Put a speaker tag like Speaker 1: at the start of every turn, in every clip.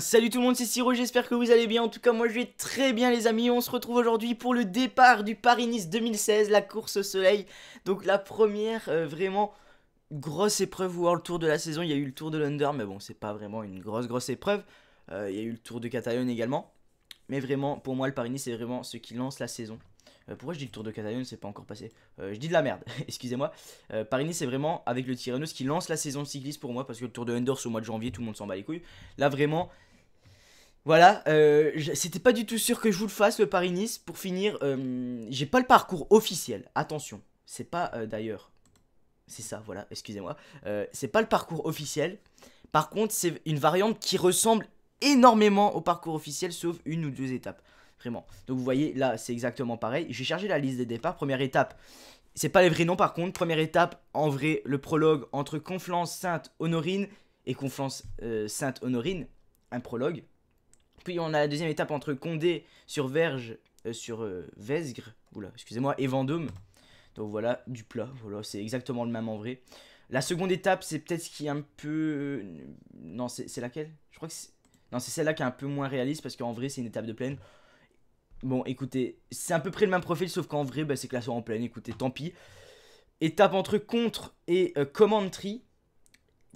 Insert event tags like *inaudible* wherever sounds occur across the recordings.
Speaker 1: salut tout le monde, c'est Siro, j'espère que vous allez bien. En tout cas, moi je vais très bien, les amis. On se retrouve aujourd'hui pour le départ du Paris-Nice 2016, la course au soleil. Donc, la première euh, vraiment grosse épreuve World Tour de la saison. Il y a eu le Tour de l'Under mais bon, c'est pas vraiment une grosse, grosse épreuve. Euh, il y a eu le Tour de Catalogne également. Mais vraiment, pour moi, le Paris-Nice, c'est vraiment ce qui lance la saison. Euh, pourquoi je dis le Tour de Catalogne C'est pas encore passé. je dis de la merde, *laughs* excusez-moi. Paris-Nice, c'est vraiment avec le Tyrannos qui lance la saison cycliste pour moi, parce que le Tour de c'est au mois de janvier, tout le monde s'en bat les couilles. Là, vraiment, voilà, euh, c'était pas du tout sûr que je vous le fasse, le Paris-Nice. Pour finir, euh, j'ai pas le parcours officiel. Attention, c'est pas euh, d'ailleurs. C'est ça, voilà, excusez-moi. c'est pas le parcours officiel. Par contre, c'est une variante qui ressemble énormément au parcours officiel, sauf une ou deux étapes. Vraiment. Donc vous voyez, là, c'est exactement pareil. J'ai chargé la liste des départs. Première étape, c'est pas les vrais noms par contre. Première étape, en vrai, le prologue entre Conflans, Sainte-Honorine et Conflans, Sainte-Honorine. Un prologue puis on a la deuxième étape entre Condé sur Verge, euh, sur euh, Vesgre, excusez-moi, et Vendôme. Donc voilà, du plat, voilà, c'est exactement le même en vrai. La seconde étape, c'est peut-être ce qui est un peu... Euh, non, c'est laquelle Je crois que Non, c'est celle-là qui est un peu moins réaliste parce qu'en vrai, c'est une étape de plaine. Bon, écoutez, c'est à peu près le même profil, sauf qu'en vrai, bah, que c'est classé en plaine. Écoutez, tant pis. Étape entre contre et Command Tree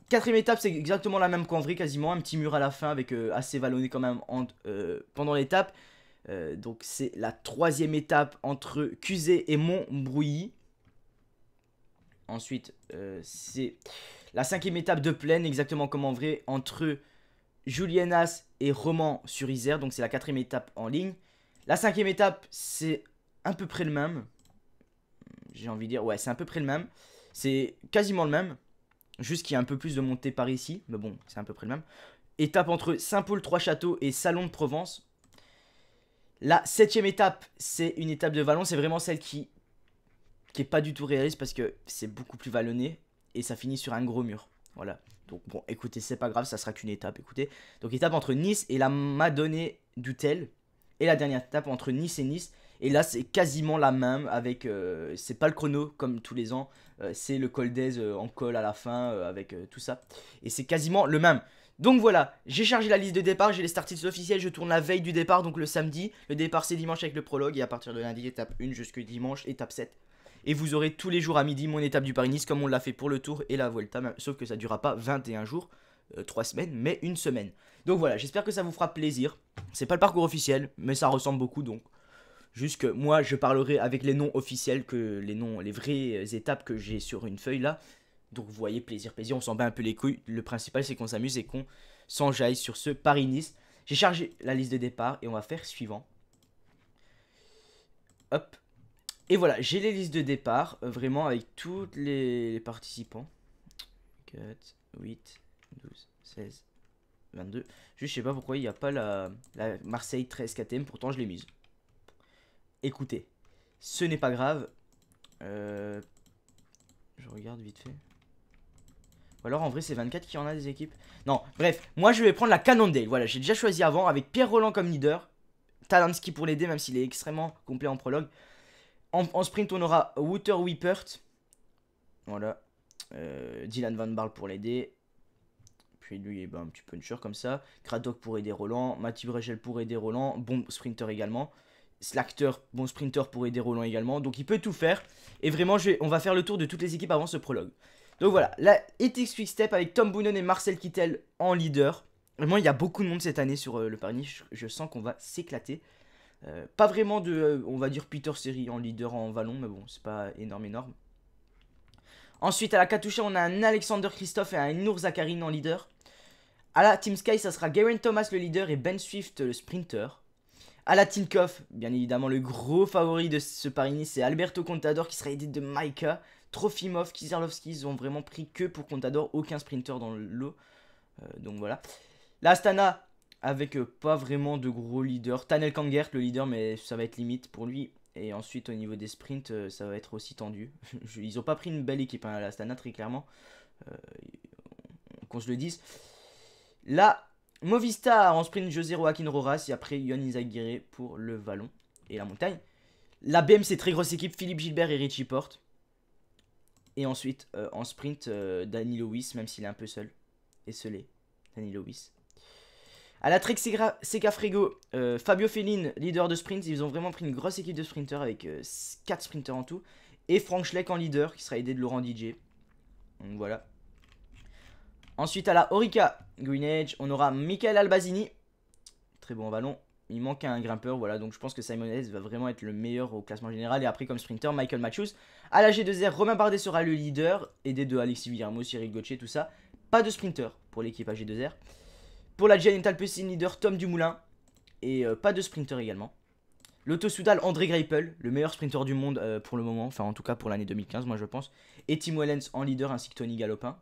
Speaker 1: Quatrième étape, c'est exactement la même qu'en vrai, quasiment. Un petit mur à la fin, avec euh, assez vallonné quand même en, euh, pendant l'étape. Euh, donc, c'est la troisième étape entre Cusé et Montbrouilly. Ensuite, c'est la cinquième étape de plaine, exactement comme en vrai, entre Julienas et Roman sur isère Donc, c'est la quatrième étape en ligne. La cinquième étape, c'est à peu près le même. J'ai envie de dire, ouais, c'est à peu près le même. C'est quasiment le même. Juste qu'il y a un peu plus de montée par ici, mais bon, c'est à peu près le même. Étape entre Saint-Paul, Trois-Châteaux et Salon de Provence. La septième étape, c'est une étape de vallon, c'est vraiment celle qui qui est pas du tout réaliste parce que c'est beaucoup plus vallonné et ça finit sur un gros mur. Voilà. Donc bon, écoutez, c'est pas grave, ça sera qu'une étape, écoutez. Donc étape entre Nice et la Madonnée d'Utel et la dernière étape entre Nice et Nice. Et là, c'est quasiment la même avec. Euh, c'est pas le chrono comme tous les ans, euh, c'est le col d'aise euh, en col à la fin euh, avec tout ça. Et c'est quasiment le même. Donc voilà, j'ai chargé la liste de départ, j'ai les start officiels, je tourne la veille du départ, donc le samedi. Le départ c'est dimanche avec le prologue et à partir de lundi étape 1 jusque dimanche étape 7. Et vous aurez tous les jours à midi mon étape du Paris-Nice comme on l'a fait pour le tour et la Vuelta, sauf que ça durera pas 21 jours, 3 semaines, mais une semaine. Donc voilà, j'espère que ça vous fera plaisir. C'est pas le parcours officiel, mais ça ressemble beaucoup donc Juste que moi, je parlerai avec les noms officiels, que les noms, les vraies étapes que j'ai sur une feuille là. Donc vous voyez, plaisir, plaisir, on s'en bat un peu les couilles. Le principal, c'est qu'on s'amuse et qu'on s'enjaille sur ce Paris-Nice. J'ai chargé la liste de départ et on va faire suivant. Hop. Et voilà, j'ai les listes de départ, euh, vraiment avec tous les, participants. 4, 8, 12, 16, 22. Juste, je sais pas pourquoi il n'y a pas la, la Marseille 13 KTM, pourtant je l'ai mise. Écoutez, ce n'est pas grave. Euh, je regarde vite fait. Ou alors en vrai c'est 24 qui en a des équipes. Non, bref, moi je vais prendre la Cannondale. Voilà, j'ai déjà choisi avant avec Pierre Roland comme leader. Talansky pour l'aider même s'il est extrêmement complet en prologue. En, sprint on aura Wouter Wippert. Voilà. Euh, Dylan Van Barl pour l'aider. Puis lui, ben, un petit puncher comme ça. Craddock pour aider Roland. Mathieu Brechel pour aider Roland. Bon sprinter également. L'acteur, bon sprinter pour aider Roland également. Donc il peut tout faire. Et vraiment, on va faire le tour de toutes les équipes avant ce prologue. Donc voilà, la Ethics Quick Step avec Tom Boonen et Marcel Kittel en leader. Vraiment, il y a beaucoup de monde cette année sur euh, le Paris. Je, sens qu'on va s'éclater. Euh, pas vraiment de, euh, on va dire, Peter Seri en leader en vallon, mais bon, c'est pas énorme, énorme. Ensuite, à la Katusha, on a un Alexander Christophe et un Nour Zakarin en leader. À la Team Sky, ça sera Garen Thomas le leader et Ben Swift le sprinter. À bien évidemment, le gros favori de ce parini, c'est Alberto Contador qui sera aidé de Maika, Trofimov, Kizerlovski. Ils ont vraiment pris que pour Contador, aucun sprinter dans le lot. Euh, donc voilà. L'Astana, avec euh, pas vraiment de gros leader. Tanel Kangert, le leader, mais ça va être limite pour lui. Et ensuite, au niveau des sprints, euh, ça va être aussi tendu. *laughs* ils ont pas pris une belle équipe, à hein, l'Astana, très clairement. Qu'on se le dise. Là, Movistar en sprint José Joaquin Roras et après Yon Izaguirre pour le vallon et la montagne. La BMC, très grosse équipe, Philippe Gilbert et Richie Porte. Et ensuite, euh, en sprint, euh, Danny Lewis, même s'il est un peu seul. Et seul Danny Lewis. À la Trek Secafrego, euh, Fabio Féline, leader de sprint. Ils ont vraiment pris une grosse équipe de sprinters avec 4 sprinteurs en tout. Et Frank Schleck en leader, qui sera aidé de Laurent DJ. Donc voilà. Ensuite, à la Orica Edge, on aura Michael Albazini. Très bon ballon. Il manque un grimpeur, voilà. Donc, je pense que Simon va vraiment être le meilleur au classement général. Et après, comme sprinter, Michael Matthews. À la G2R, Romain Bardet sera le leader. Aidé de Alexis Villarmo, Cyril Gauthier, tout ça. Pas de sprinter pour l'équipe à G2R. Pour la Giant Pessin leader, Tom Dumoulin. Et euh, pas de sprinter également. L'auto-soudal André Greipel, le meilleur sprinter du monde euh, pour le moment, enfin en tout cas pour l'année 2015, moi je pense. Et Tim Wellens en leader ainsi que Tony Galopin.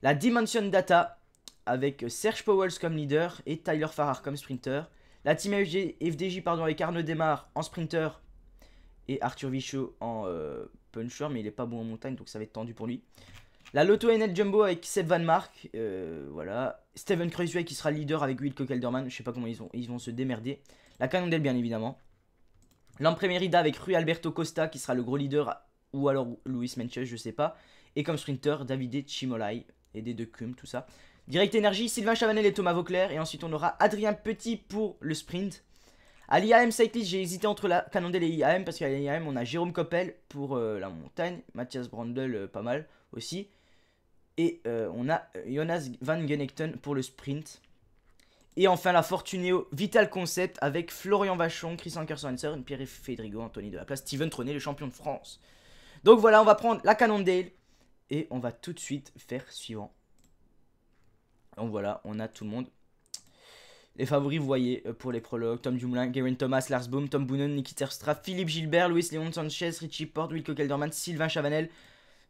Speaker 1: La Dimension Data avec Serge Powells comme leader et Tyler Farrar comme sprinter. La team FDJ pardon, avec Arnaud Demar en sprinter et Arthur Vichot en euh, puncher, mais il est pas bon en montagne donc ça va être tendu pour lui. La Lotto NL Jumbo avec Seb Van Mark, euh, voilà. Steven Kreuzweg qui sera leader avec Wilco Kelderman, je sais pas comment ils, ils vont se démerder. La Cannondale bien évidemment. L'Empremerida avec Rui Alberto Costa qui sera le gros leader ou alors Luis Menchez, je sais pas. Et comme sprinter, Davide Chimolai et des deux cums tout ça. Direct Énergie, Sylvain Chavanel et Thomas Vauclair. Et ensuite, on aura Adrien Petit pour le sprint. À l'IAM Cyclist, j'ai hésité entre la canondale et l'IAM parce qu'à l'IAM, on a Jérôme Coppel pour euh, la montagne, Mathias Brandel, euh, pas mal aussi. Et euh, on a Jonas Van Genekten pour le sprint. Et enfin, la Fortuneo Vital Concept avec Florian Vachon, anker Kersenser, Pierre Fedrigo, Anthony de la Place, Steven Tronet, le champion de France. Donc voilà, on va prendre la Canondale, et on va tout de suite faire suivant. Donc voilà, on a tout le monde. Les favoris, vous voyez, euh, pour les prologues, Tom Dumoulin, Garen Thomas, Lars Boom, Tom Boonen, Nikita Terstra, Philippe Gilbert, louis Leon Sanchez, Richie Porte, Wilco Kelderman, Sylvain Chavanel.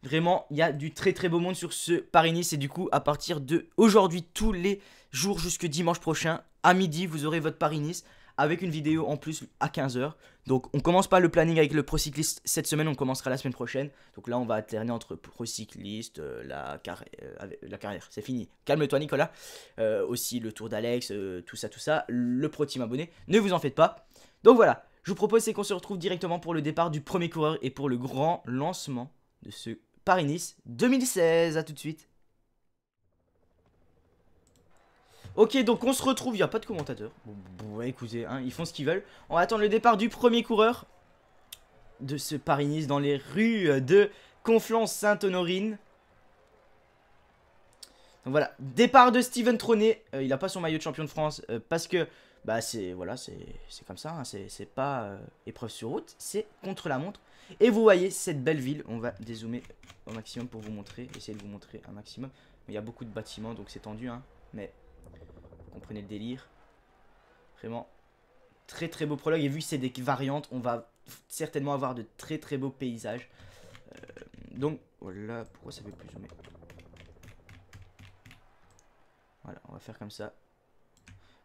Speaker 1: Vraiment, il y a du très très beau monde sur ce Paris-Nice. Et du coup, à partir de aujourd'hui, tous les jours jusque dimanche prochain, à midi, vous aurez votre Paris-Nice avec une vidéo en plus à 15h. Donc on commence pas le planning avec le procycliste cette semaine, on commencera la semaine prochaine. Donc là on va alterner entre procycliste, euh, euh, la, carrière, c'est fini. Calme-toi Nicolas. Euh, aussi le tour d'Alex, tout ça, tout ça. Le pro team abonné, ne vous en faites pas. Donc voilà, je vous propose c'est qu'on se retrouve directement pour le départ du premier coureur et pour le grand lancement de ce Paris-Nice 2016. A tout de suite. Ok, donc on se retrouve. Il n'y a pas de commentateur. Bon, écoutez, hein, ils font ce qu'ils veulent. On va attendre le départ du premier coureur de ce Paris-Nice dans les rues de Conflans-Sainte-Honorine. Donc voilà, départ de Steven Troné. Euh, il n'a pas son maillot de champion de France euh, parce que bah c'est voilà c'est comme ça. Hein, c'est pas euh, épreuve sur route, c'est contre la montre. Et vous voyez cette belle ville. On va dézoomer au maximum pour vous montrer, essayer de vous montrer un maximum. Il y a beaucoup de bâtiments donc c'est tendu hein, mais comprenez le délire. Vraiment, très très beau prologue. Et vu que c'est des variantes, on va certainement avoir de très très beaux paysages. Euh, donc, voilà, pourquoi ça fait plus zoomer Voilà, on va faire comme ça.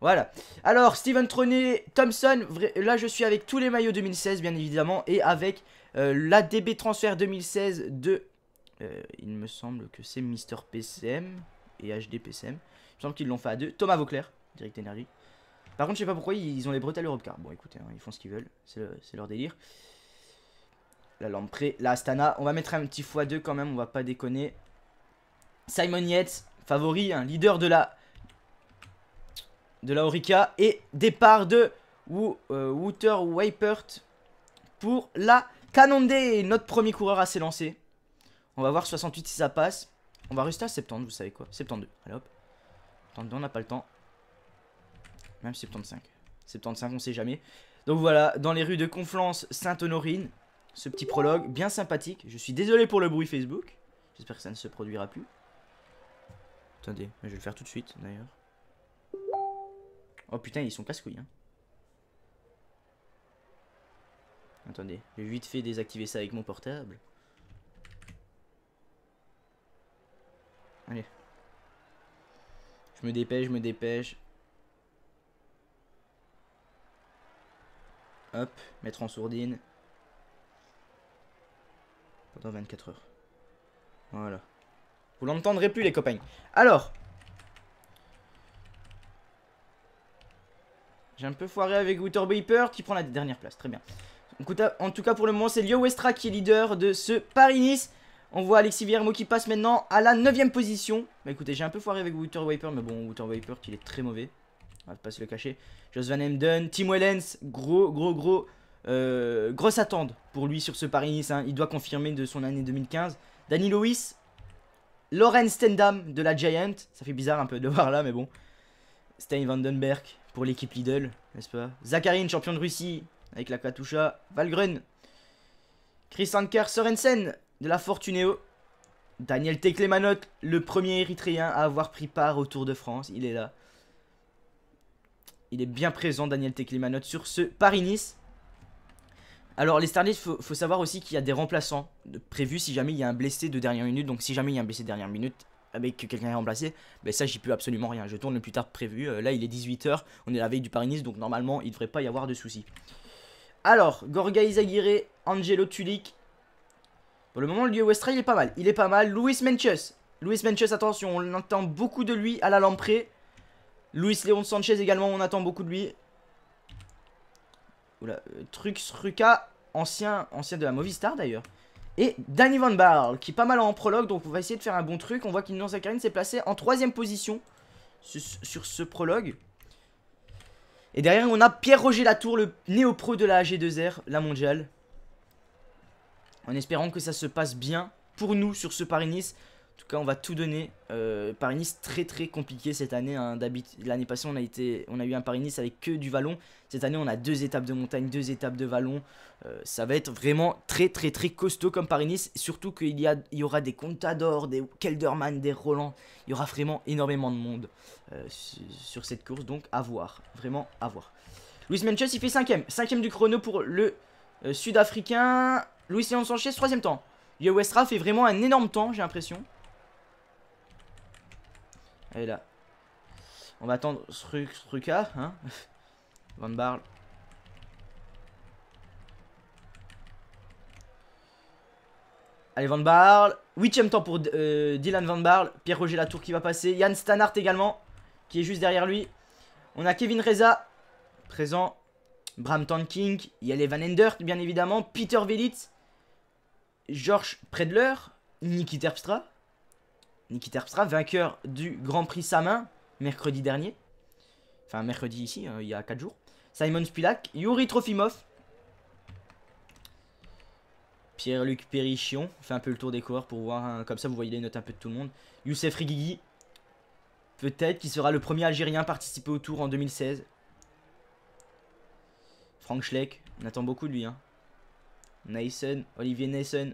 Speaker 1: Voilà. Alors, Steven Tronet, Thompson, là je suis avec tous les maillots 2016, bien évidemment, et avec euh, la DB Transfer 2016 de... Euh, il me semble que c'est Mister PCM et HD PCM. Il me semble qu'ils l'ont fait à deux. Thomas Vauclair, Direct Energy. Par contre, je sais pas pourquoi ils ont les bretelles Car. Bon, écoutez, hein, ils font ce qu'ils veulent. C'est leur délire. La lampe La Astana. On va mettre un petit x2 quand même. On va pas déconner. Simon Yates, favori, hein, leader de la. De la Orica. Et départ de euh, Wouter Wipert pour la Canondé. Notre premier coureur à s'élancer. On va voir 68 si ça passe. On va rester à 70, vous savez quoi. 72. Allez hop. Attendez, on n'a pas le temps. Même 75. 75, on sait jamais. Donc voilà, dans les rues de Conflans, Sainte-Honorine, ce petit prologue, bien sympathique. Je suis désolé pour le bruit Facebook. J'espère que ça ne se produira plus. Attendez, je vais le faire tout de suite, d'ailleurs. Oh putain, ils sont casse-couilles, hein. Attendez, j'ai vite fait désactiver ça avec mon portable. Allez, me dépêche, je me dépêche. Hop, mettre en sourdine. Pendant 24 heures. Voilà. Vous l'entendrez plus les copains. Alors. J'ai un peu foiré avec Wither Beeper qui prend la dernière place. Très bien. En tout cas pour le moment c'est Lio Westra qui est leader de ce Paris-Nice. On voit Alexis Viermo qui passe maintenant à la 9ème position. Bah écoutez, j'ai un peu foiré avec Wouter Wiper, mais bon, Wouter Wiper, il est très mauvais. On va pas se le cacher. Jos Van Emden, Tim Wellens, gros, gros, gros, euh, grosse attente pour lui sur ce Paris-Nice. Hein. Il doit confirmer de son année 2015. Danny Lewis, Lauren Stendam de la Giant. Ça fait bizarre un peu de voir là, mais bon. Stein Vandenberg pour l'équipe Lidl, n'est-ce pas Zakarin, champion de Russie avec la Katusha. Valgren, Chris Anker Sorensen, de la Fortuneo. E Daniel Teklemanot, le premier érythréen à avoir pris part au Tour de France. Il est là. Il est bien présent, Daniel Teklemanot, sur ce Paris-Nice. Alors, les Starlets, faut, savoir aussi qu'il y a des remplaçants prévus si jamais il y a un blessé de dernière minute. Donc, si jamais il y a un blessé de dernière minute avec quelqu'un à remplacer, ben ça, j'y peux absolument rien. Je tourne le plus tard prévu. Euh, là, il est 18h. On est la veille du Paris-Nice. Donc, normalement, il ne devrait pas y avoir de soucis. Alors, Gorga aguiré Angelo Tulik, pour le moment, le lieu Westray, il est pas mal. Il est pas mal. Louis Menchus, Louis Menchus, attention, on attend beaucoup de lui à la lamprée. Louis Léon Sanchez également, on attend beaucoup de lui. Oula, euh, ancien, ancien de la Movistar d'ailleurs. Et Danny Van Baal, qui est pas mal en prologue, donc on va essayer de faire un bon truc. On voit sa Sakarine s'est placé en troisième position sur, ce prologue. Et derrière, on a Pierre-Roger Latour, le néo-pro de la AG2R, la mondiale en espérant que ça se passe bien pour nous sur ce Paris-Nice. En tout cas, on va tout donner. Euh, Paris-Nice très très compliqué cette année. Hein. L'année passée, on a, eu un Paris-Nice avec que du vallon. Cette année, on a deux étapes de montagne, deux étapes de vallon. Euh, ça va être vraiment très très très costaud comme Paris-Nice. Surtout qu'il y, y aura des Contador, des Kelderman, des Roland. Il y aura vraiment énormément de monde euh, sur cette course. Donc à voir. Vraiment à voir. Luis Menches, il fait 5ème. 5 du chrono pour le Sud-Africain louis Leon Sanchez, troisième temps. Yo Westra fait vraiment un énorme temps, j'ai l'impression. Allez là. On va attendre truc Struka, hein. *laughs* Van Barl. Allez, Van Barl. Huitième temps pour euh, Dylan Van Barl. Pierre-Roger Latour qui va passer. Yann Stanart également, qui est juste derrière lui. On a Kevin Reza, présent. Bram King. Il y a les Van Endert, bien évidemment. Peter Velitz. Georges Predler, Niki Terpstra. Niki Terpstra, vainqueur du Grand Prix Samin mercredi dernier. Enfin, mercredi ici, euh, il y a 4 jours. Simon Spilak, Yuri Trofimov. Pierre-Luc Perrichion. On fait un peu le tour des coureurs pour voir, hein, comme ça vous voyez les notes un peu de tout le monde. Youssef Rigigi. Peut-être qui sera le premier Algérien à participer au tour en 2016. Frank Schleck, on attend beaucoup de lui. Hein. Nason, Olivier Nason.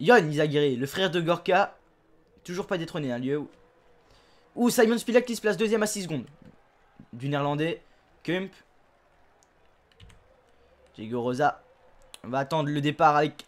Speaker 1: Yon Izagiri, le frère de Gorka. Toujours pas détrôné, un lieu où... ou Simon Spilak qui se place deuxième à 6 secondes. Du néerlandais, Kump. Diego Rosa. On va attendre le départ avec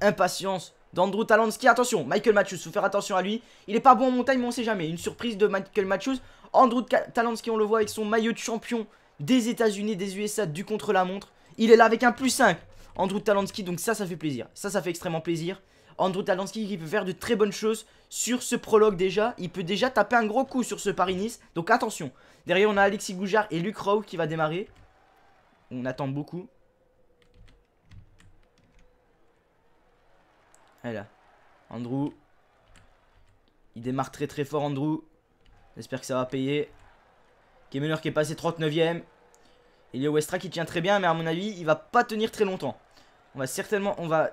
Speaker 1: impatience d'Andrew Talansky. Attention, Michael Matthews, faut faire attention à lui. Il est pas bon en montagne, mais on sait jamais. Une surprise de Michael Matthews. Andrew Talansky, on le voit avec son maillot de champion des États-Unis, des USA, du contre-la-montre. Il est là avec un plus 5. Andrew Talansky, donc ça, ça fait plaisir. Ça, ça fait extrêmement plaisir. Andrew Talansky qui peut faire de très bonnes choses sur ce prologue déjà. Il peut déjà taper un gros coup sur ce Paris-Nice. Donc attention. Derrière, on a Alexis Goujard et Luc Rowe qui va démarrer. On attend beaucoup. là, Andrew. Il démarre très très fort, Andrew. J'espère que ça va payer. Kemener qui est passé 39ème. Il y a Westra qui tient très bien, mais à mon avis, il va pas tenir très longtemps. On va certainement, on va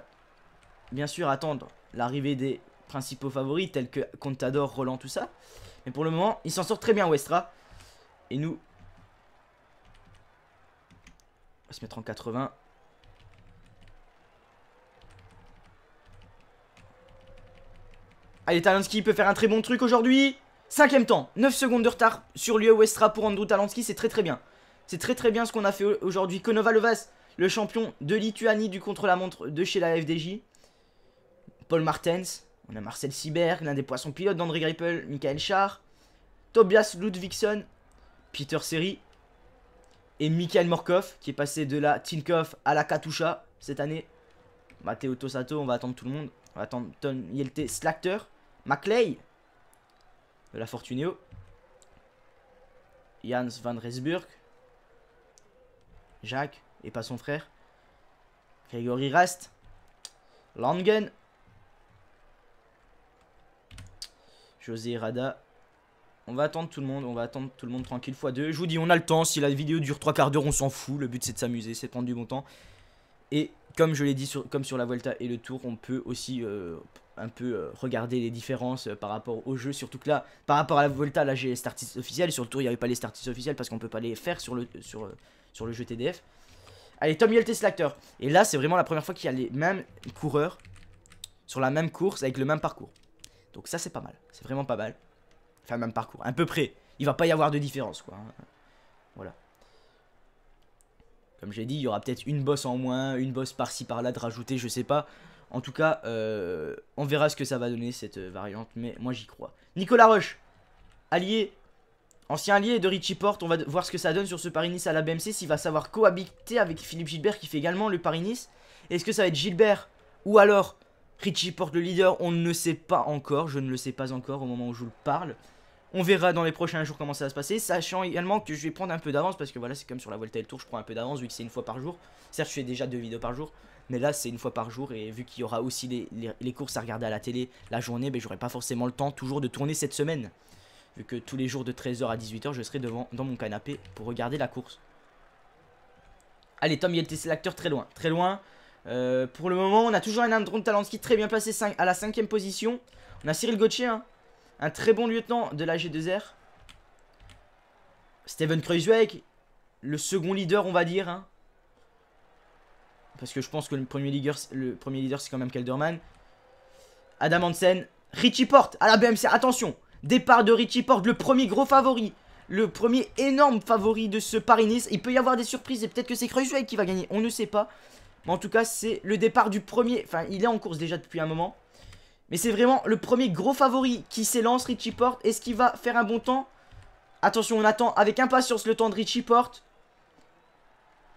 Speaker 1: bien sûr attendre l'arrivée des principaux favoris tels que Contador, Roland, tout ça. Mais pour le moment, il s'en sort très bien Westra. Et nous, on va se mettre en 80. Allez, Talansky peut faire un très bon truc aujourd'hui. Cinquième temps, 9 secondes de retard sur l'UE Westra pour Andrew Talansky, c'est très très bien. C'est très très bien ce qu'on a fait aujourd'hui. Konovalovas, le champion de Lituanie du contre-la-montre de chez la FDJ. Paul Martens, on a Marcel Siberg, l'un des poissons pilotes d'André Grippel, Michael Char, Tobias Ludvigson, Peter Seri et Michael Morkov qui est passé de la Tinkoff à la Katusha cette année. Matteo Tosato, on va attendre tout le monde. On va attendre Tom Yelte Slacter, McLeay de la Fortuneo, Jans van Resburg, Jacques et pas son frère. Grégory reste. Langen. José Rada. On va attendre tout le monde, on va attendre tout le monde tranquille fois deux. Je vous dis, on a le temps. Si la vidéo dure trois quarts d'heure, on s'en fout. Le but c'est de s'amuser, c'est de prendre du bon temps. Et comme je l'ai dit, sur, comme sur la Volta et le Tour, on peut aussi euh, un peu euh, regarder les différences euh, par rapport au jeu. Surtout que là, par rapport à la Volta, là j'ai les start-ups officiels. Sur le Tour, il n'y avait pas les statistiques officiels parce qu'on ne peut pas les faire sur le, sur, sur le jeu TDF. Allez, Tom Test l'acteur Et là, c'est vraiment la première fois qu'il y a les mêmes coureurs sur la même course avec le même parcours. Donc ça, c'est pas mal. C'est vraiment pas mal. Enfin, même parcours. À peu près. Il va pas y avoir de différence, quoi. Voilà. Comme j'ai dit, il y aura peut-être une bosse en moins, une bosse par-ci, par-là de rajouter, je sais pas. En tout cas, euh, on verra ce que ça va donner, cette euh, variante. Mais moi, j'y crois. Nicolas Roche, allié Ancien allié de Richie Porte, on va voir ce que ça donne sur ce Paris-Nice à la BMC, s'il va savoir cohabiter avec Philippe Gilbert qui fait également le Paris-Nice. Est-ce que ça va être Gilbert ou alors Richie Porte le leader On ne sait pas encore, je ne le sais pas encore au moment où je vous le parle. On verra dans les prochains jours comment ça va se passer, sachant également que je vais prendre un peu d'avance, parce que voilà, c'est comme sur la Vuelta et le Tour, je prends un peu d'avance vu que c'est une fois par jour. Certes, je fais déjà deux vidéos par jour, mais là, c'est une fois par jour, et vu qu'il y aura aussi les, courses à regarder à la télé la journée, ben, j'aurai pas forcément le temps toujours de tourner cette semaine vu que tous les jours de 13h à 18h, je serai devant, dans mon canapé pour regarder la course. Allez, Tom il c'est l'acteur très loin, très loin. Euh, pour le moment, on a toujours un Andron Talansky très bien placé à la cinquième position. On a Cyril Gauthier, hein. un très bon lieutenant de la G2R. Steven Kreuzweg, le second leader, on va dire. Hein. Parce que je pense que le premier leader, le premier leader c'est quand même Kelderman. Adam Hansen, Richie Porte à la BMC, attention Départ de Richie Porte, le premier gros favori. Le premier énorme favori de ce Paris-Nice. Il peut y avoir des surprises et peut-être que c'est Kreuzweig qui va gagner. On ne sait pas. Mais en tout cas, c'est le départ du premier... Enfin, il est en course déjà depuis un moment. Mais c'est vraiment le premier gros favori qui s'élance, Richie Porte. Est-ce qu'il va faire un bon temps Attention, on attend avec impatience le temps de Richie Porte.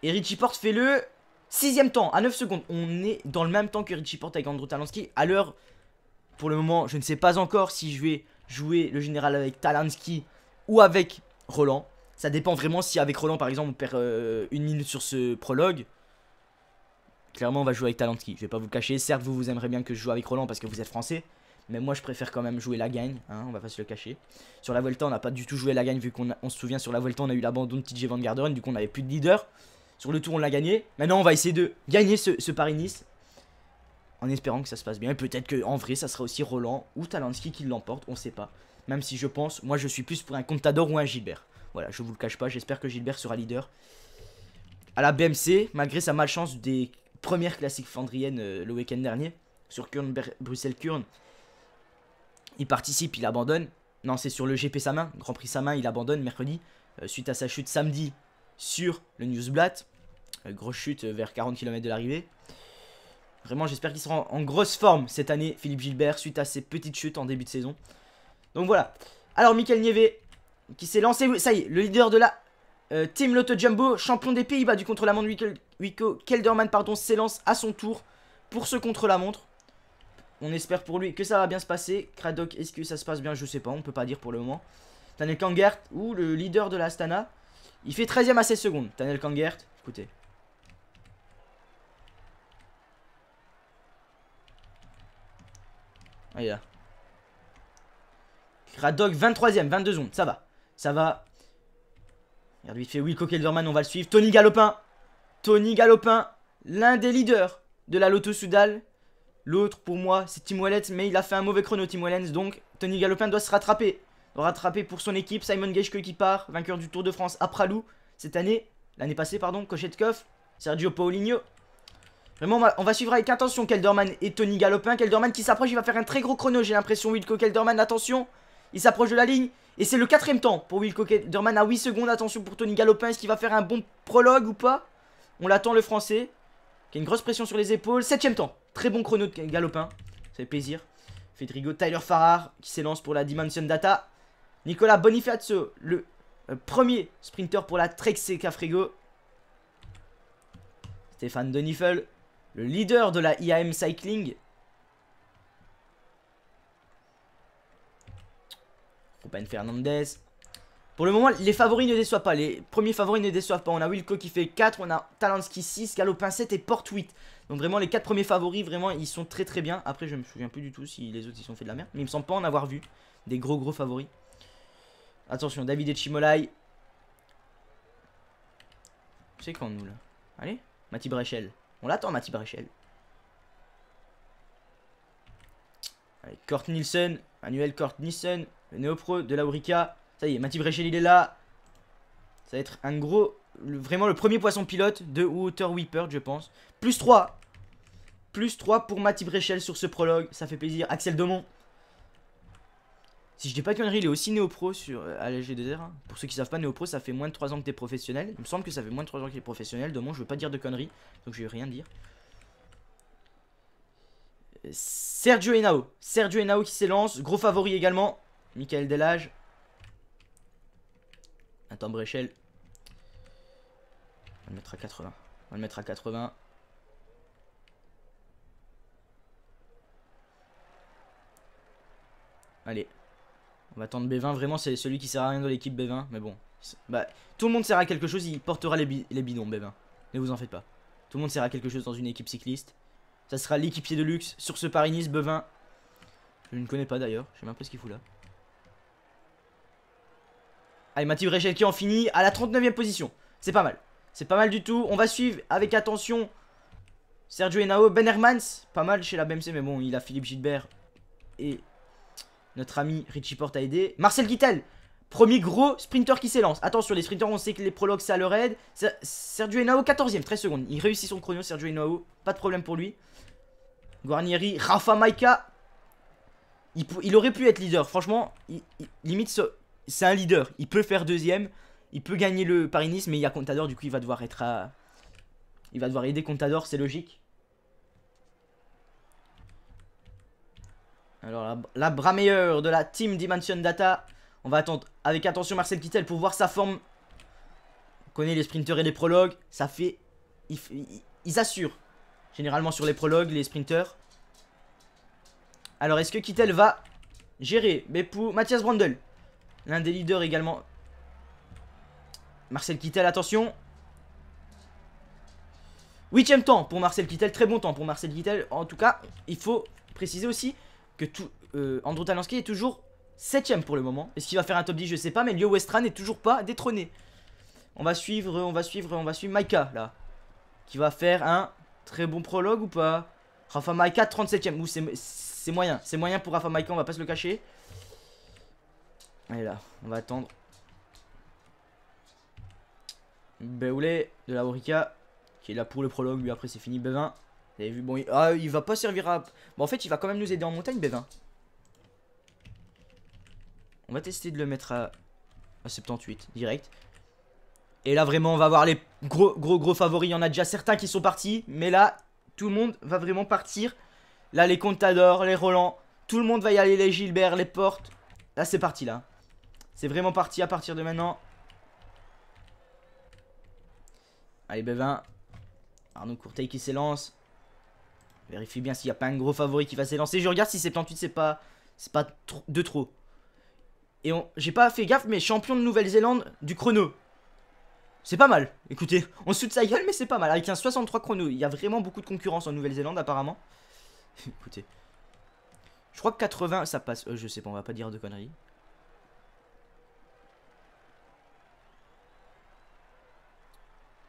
Speaker 1: Et Richie Porte fait le sixième temps à 9 secondes. On est dans le même temps que Richie Porte avec Andrew Talansky. À l'heure, pour le moment, je ne sais pas encore si je vais jouer le général avec Talansky ou avec Roland. Ça dépend vraiment si avec Roland, par exemple, on perd euh, une minute sur ce prologue. Clairement, on va jouer avec Talansky. Je vais pas vous le cacher. Certes, vous, vous aimerez bien que je joue avec Roland parce que vous êtes français. Mais moi, je préfère quand même jouer la gagne. Hein, on va pas se le cacher. Sur la volta on n'a pas du tout joué la gagne vu qu'on on se souvient sur la volta on a eu l'abandon de TJ Van Garderen. Du coup, on n'avait plus de leader. Sur le tour, on l'a gagné. Maintenant, on va essayer de gagner ce, ce Paris-Nice en espérant que ça se passe bien. Et peut-être qu'en vrai, ça sera aussi Roland ou Talansky qui l'emporte, on sait pas. Même si je pense, moi je suis plus pour un Contador ou un Gilbert. Voilà, je vous le cache pas, j'espère que Gilbert sera leader. À la BMC, malgré sa malchance des premières classiques flandriennes euh, le week-end dernier, sur Bruxelles-Kurn, il participe, il abandonne. Non, c'est sur le GP sa main. Grand Prix sa main, il abandonne mercredi, euh, suite à sa chute samedi sur le Newsblatt. Euh, grosse chute vers 40 km de l'arrivée. Vraiment, j'espère qu'il sera en, grosse forme cette année, Philippe Gilbert, suite à ses petites chutes en début de saison. Donc voilà. Alors, Michael Nieve, qui s'est lancé, ça y est, le leader de la euh, Team Lotto Jumbo, champion des Pays-Bas du contre-la-montre, Wiko Kelderman, pardon, s'élance à son tour pour ce contre-la-montre. On espère pour lui que ça va bien se passer. Craddock, est-ce que ça se passe bien Je sais pas, on ne peut pas dire pour le moment. Tanel Kangert, ou le leader de la Astana, il fait 13ème à 16 secondes. Tanel Kangert, écoutez, là. Radog 23ème, 22 secondes, ça va. Ça va. Regarde fait fait, Wilco Kelderman, on va le suivre. Tony Galopin. Tony Galopin, l'un des leaders de la Lotto Soudal. L'autre, pour moi, c'est Tim mais il a fait un mauvais chrono, Tim Wallens Donc, Tony Galopin doit se rattraper. Rattraper pour son équipe. Simon Geschke qui part, vainqueur du Tour de France à Pralou cette année. L'année passée, pardon, Kochetkov, Sergio Paulinho. Vraiment, on va, suivre avec attention Kelderman et Tony Galopin. Kelderman qui s'approche, il va faire un très gros chrono, j'ai l'impression, Wilco Kelderman, attention. Il s'approche de la ligne. Et c'est le quatrième temps pour Wilco Kelderman à 8 secondes. Attention pour Tony Galopin, est-ce qu'il va faire un bon prologue ou pas On l'attend le français, qui a une grosse pression sur les épaules. Septième temps, très bon chrono de Galopin, ça fait plaisir. Fedrigo, Tyler Farrar qui s'élance pour la Dimension Data. Nicolas Bonifacio, le euh, premier sprinter pour la Trek frigo Stéphane Denifel le leader de la IAM Cycling. Ruben Fernandez. Pour le moment, les favoris ne déçoivent pas. Les premiers favoris ne déçoivent pas. On a Wilco qui fait 4, on a Talansky 6, Galopin 7 et Porte 8. Donc vraiment, les 4 premiers favoris, vraiment, ils sont très très bien. Après, je me souviens plus du tout si les autres, ils sont fait de la merde. Mais il me semble pas en avoir vu des gros gros favoris. Attention, David et Chimolai. C'est quand nous, là Allez, Mati Brechel. On l'attend, Mathieu Bréchel. Allez, Kort Nielsen, Manuel Kurt Nielsen, le néopro de la Aurica. Ça y est, Mathieu Bréchel, il est là. Ça va être un gros, vraiment le premier poisson pilote de Water Whipper, je pense. Plus 3. Plus 3 pour Mathieu Bréchel sur ce prologue. Ça fait plaisir. Axel Demont. Si je dis pas de conneries, il est aussi néo-pro sur, euh, à la G2R. Hein. Pour ceux qui savent pas, néo-pro ça fait moins de 3 ans que t'es professionnel. Il me semble que ça fait moins de 3 ans qu'il est professionnel. De moi, je veux pas dire de conneries, donc je vais rien dire. Sergio Henao. Sergio Henao qui s'élance. Gros favori également. Michael Delage. Attends, Brechel. On va le mettre à 80. On va le mettre à 80. Allez, on va attendre B20. Vraiment, c'est celui qui sert à rien dans l'équipe B20. Mais bon, bah, tout le monde sert à quelque chose. Il portera les, bidons, B20. Ne vous en faites pas. Tout le monde sert à quelque chose dans une équipe cycliste. Ça sera l'équipier de luxe sur ce Paris-Nice, B20. Je ne connais pas d'ailleurs. Je sais même pas ce qu'il fout là. Allez, Mathieu Rechel qui en finit à la 39e position. C'est pas mal. C'est pas mal du tout. On va suivre avec attention Sergio Henao. Ben Hermans, pas mal chez la BMC, mais bon, il a Philippe Gilbert et notre ami Richie Porte a aidé. Marcel Guitel, Premier gros sprinter qui s'élance. Attention, les sprinters, on sait que les prologues, à leur aide. Sergio Henao, 14ème, 13 secondes. Il réussit son chrono, Sergio Henao. Pas de problème pour lui. Guarnieri, Rafa Maika. Il, aurait pu être leader. Franchement, il, limite, c'est un leader. Il peut faire deuxième. Il peut gagner le Paris-Nice, mais il y a Contador, du coup, il va devoir être à... Il va devoir aider Contador, c'est logique. Alors, la, bras meilleure de la Team Dimension Data. On va attendre avec attention Marcel Kittel pour voir sa forme. On connaît les sprinters et les prologues. Ça fait... Ils, assurent. Généralement sur les prologues, les sprinters. Alors, est-ce que Kittel va gérer pour Mathias Brandel. L'un des leaders également. Marcel Kittel, attention. Huitième temps pour Marcel Kittel. Très bon temps pour Marcel Kittel. En tout cas, il faut préciser aussi que tout, euh, Andrew Talansky est toujours 7ème pour le moment. Est-ce qu'il va faire un top 10 Je sais pas, mais Leo Westran n'est toujours pas détrôné. On va suivre, on va suivre, on va suivre Maika là. Qui va faire un très bon prologue ou pas Rafa Maika 37ème. Ouh, c'est moyen. C'est moyen pour Rafa Maika, on va pas se le cacher. Allez là, on va attendre. Beoulé de la qui est là pour le prologue, lui après c'est fini, b bon, ah, il... va pas servir à... Bon, en fait, il va quand même nous aider en montagne, Bévin. On va tester de le mettre à... 78, direct. Et là, vraiment, on va voir les gros, gros, gros favoris. Il y en a déjà certains qui sont partis. Mais là, tout le monde va vraiment partir. Là, les Contador, les Roland, tout le monde va y aller, les Gilbert, les Portes. Là, c'est parti, là. C'est vraiment parti à partir de maintenant. Allez, bévin Arnaud Courteil qui s'élance. Vérifie bien s'il n'y a pas un gros favori qui va s'élancer. Je regarde si 78 c'est pas c'est pas de trop. Et j'ai pas fait gaffe mais champion de Nouvelle-Zélande du chrono. C'est pas mal. Écoutez, on se sa gueule mais c'est pas mal avec un 63 chrono. Il y a vraiment beaucoup de concurrence en Nouvelle-Zélande apparemment. *laughs* Écoutez. Je crois que 80 ça passe. Euh, je sais pas, on va pas dire de conneries.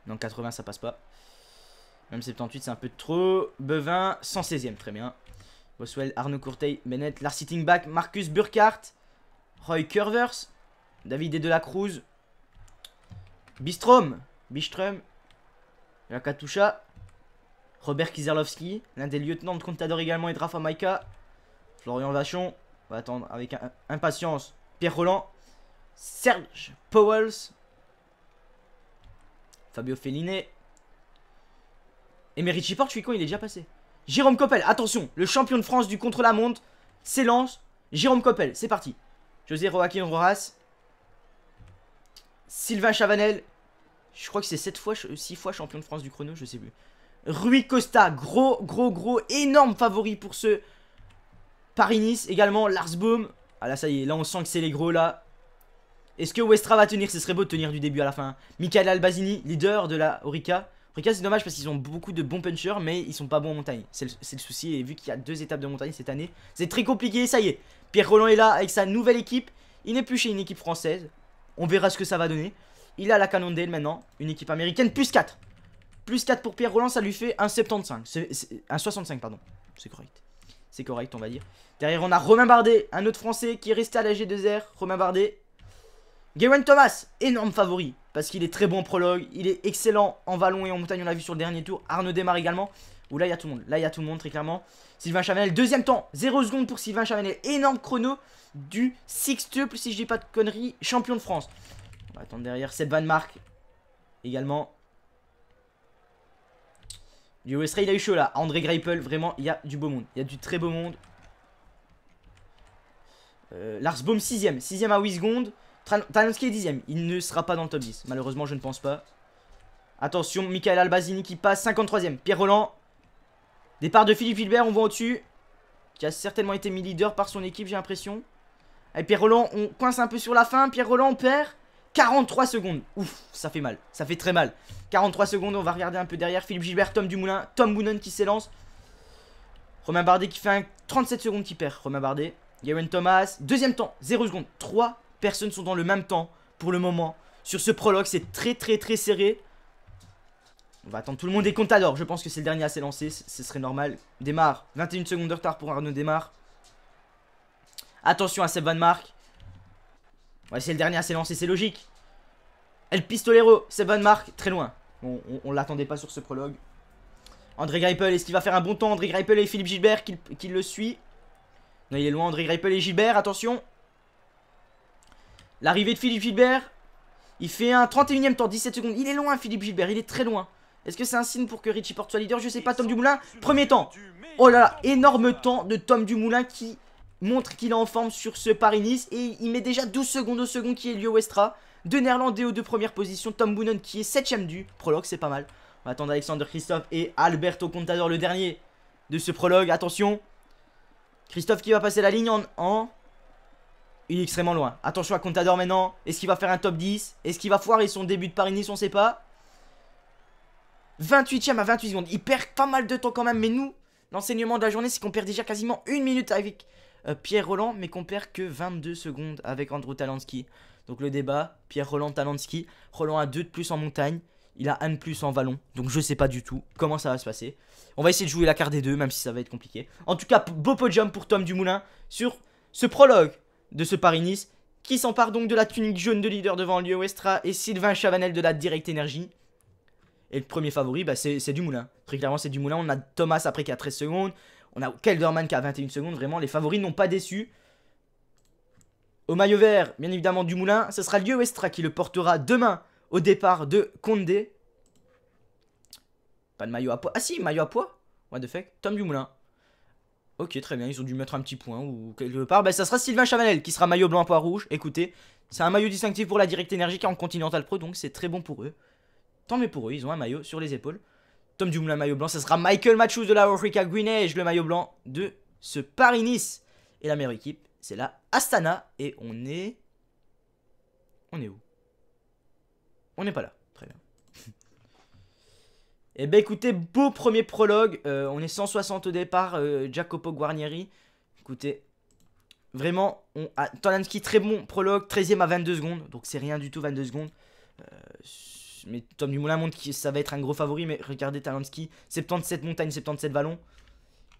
Speaker 1: Non, 80 ça passe pas. Même 78, c'est un peu trop. Bevin, 116e, très bien. Boswell, Arnaud Courteil, Bennett, Lars Sitting Back, Marcus Burkhardt, Roy Curvers, David et de la Cruz, Bistrom, Bistrom, Yakatusha. Robert Kizerlovski, l'un des lieutenants de Contador également et Maika, Florian Vachon, on va attendre avec impatience, Pierre Roland, Serge Powells, Fabio Felliné. Et mais Richie Porte, je suis con, il est déjà passé. Jérôme Coppel, attention, le champion de France du contre-la-montre s'élance. Jérôme Coppel, c'est parti. José Joaquin Roras. Sylvain Chavanel. Je crois que c'est 7 fois, 6 fois champion de France du chrono, je sais plus. Rui Costa, gros, gros, gros, énorme favori pour ce Paris-Nice. Également Lars Boom. Ah là, ça y est, là on sent que c'est les gros là. Est-ce que Westra va tenir Ce serait beau de tenir du début à la fin. Michael Albazini, leader de la Orica cas c'est dommage parce qu'ils ont beaucoup de bons punchers mais ils sont pas bons en montagne. C'est le, souci et vu qu'il y a deux étapes de montagne cette année, c'est très compliqué, ça y est. Pierre Roland est là avec sa nouvelle équipe. Il n'est plus chez une équipe française. On verra ce que ça va donner. Il a la Cannondale maintenant, une équipe américaine, plus 4. Plus 4 pour Pierre Roland, ça lui fait un 75 un 65, pardon. C'est correct. C'est correct, on va dire. Derrière, on a Romain Bardet, un autre Français qui est resté à la G2R. Romain Bardet. Guérin Thomas, énorme favori parce qu'il est très bon en prologue, il est excellent en vallon et en montagne, on l'a vu sur le dernier tour. Arnaud démarre également, où là il y a tout le monde, là il y a tout le monde très clairement. Sylvain Chavanel, deuxième temps, 0 seconde pour Sylvain Chavanel, énorme chrono du six-tuple, si je dis pas de conneries, champion de France. On va attendre derrière, Cette Van Mark également. Du il a eu chaud là, André Greipel, vraiment il y a du beau monde, il y a du très beau monde. Euh, Lars Baum 6 Sixième 6 à 8 secondes. Tarnowski est dixième. Il ne sera pas dans le top 10. Malheureusement, je ne pense pas. Attention, Michael Albazini qui passe 53ème. Pierre Roland. Départ de Philippe Gilbert, on voit au-dessus. Qui a certainement été mis leader par son équipe, j'ai l'impression. Et Pierre Roland, on coince un peu sur la fin. Pierre Roland, on perd 43 secondes. Ouf, ça fait mal. Ça fait très mal. 43 secondes, on va regarder un peu derrière. Philippe Gilbert, Tom Dumoulin, Tom Boonen qui s'élance. Romain Bardet qui fait 37 secondes qui perd. Romain Bardet. Garen Thomas, deuxième temps, 0 secondes. 3 Personne sont dans le même temps pour le moment. Sur ce prologue, c'est très très très serré. On va attendre tout le monde est Contador. Je pense que c'est le dernier à s'élancer. Ce serait normal. Démarre. 21 secondes de retard pour Arnaud Démarre. Attention à Seb Van Mark. Ouais, c'est le dernier à s'élancer. C'est logique. El Pistolero. Seb Van Mark. Très loin. on, l'attendait pas sur ce prologue. André Greipel. Est-ce qu'il va faire un bon temps André Greipel et Philippe Gilbert qui, le suit. Non, il est loin. André Greipel et Gilbert. Attention. L'arrivée de Philippe Gilbert. Il fait un 31ème temps, 17 secondes. Il est loin, Philippe Gilbert. Il est très loin. Est-ce que c'est un signe pour que Richie Porte soit leader Je sais pas, Tom Dumoulin. Premier temps. Oh là là, énorme temps de Tom Dumoulin qui montre qu'il est en forme sur ce Paris-Nice. Et il met déjà 12 secondes au second qui est Lio Westra. de Néerlandais aux deux premières positions. Tom Boonen qui est 7ème du prologue, c'est pas mal. On va attendre Alexander Christophe et Alberto Contador, le dernier de ce prologue. Attention. Christophe qui va passer la ligne en il est extrêmement loin. Attention à Contador maintenant. Est-ce qu'il va faire un top 10 Est-ce qu'il va foirer son début de Paris-Nice On sait pas. 28ème à 28 secondes. Il perd pas mal de temps quand même. Mais nous, l'enseignement de la journée, c'est qu'on perd déjà quasiment une minute avec euh, Pierre Roland, mais qu'on perd que 22 secondes avec Andrew Talansky. Donc le débat, Pierre Roland, Talansky. Roland a deux de plus en montagne. Il a un de plus en vallon. Donc je ne sais pas du tout comment ça va se passer. On va essayer de jouer la carte des deux, même si ça va être compliqué. En tout cas, beau podium pour Tom Dumoulin sur ce prologue de ce Paris-Nice, qui s'empare donc de la tunique jaune de leader devant Lio et Sylvain Chavanel de la Direct Energy. Et le premier favori, bah, c'est du Très clairement, c'est Dumoulin. On a Thomas après qui a 13 secondes. On a Kelderman qui a 21 secondes. Vraiment, les favoris n'ont pas déçu. Au maillot vert, bien évidemment, Dumoulin. Ce sera Lio Estra qui le portera demain au départ de Condé. Pas de maillot à poids. Ah si, maillot à poids. What the fuck Tom Dumoulin. Ok, très bien, ils ont dû mettre un petit point ou quelque part. Bah, ça sera Sylvain Chavanel qui sera maillot blanc, poids rouge. Écoutez, c'est un maillot distinctif pour la Direct Energy qui est en Continental Pro, donc c'est très bon pour eux. Tant mieux pour eux, ils ont un maillot sur les épaules. Tom Dumoulin, maillot blanc, ça sera Michael Machus de la Africa Age le maillot blanc de ce Paris-Nice. Et la meilleure équipe, c'est la Astana. Et on est. On est où On n'est pas là. Eh ben écoutez, beau premier prologue. Euh, on est 160 au départ, euh, Jacopo Guarnieri. Écoutez, vraiment, on très bon prologue, 13ème à 22 secondes. Donc c'est rien du tout 22 secondes. Euh, mais Tom Dumoulin montre que ça va être un gros favori. Mais regardez Talansky, 77 montagnes, 77 vallons.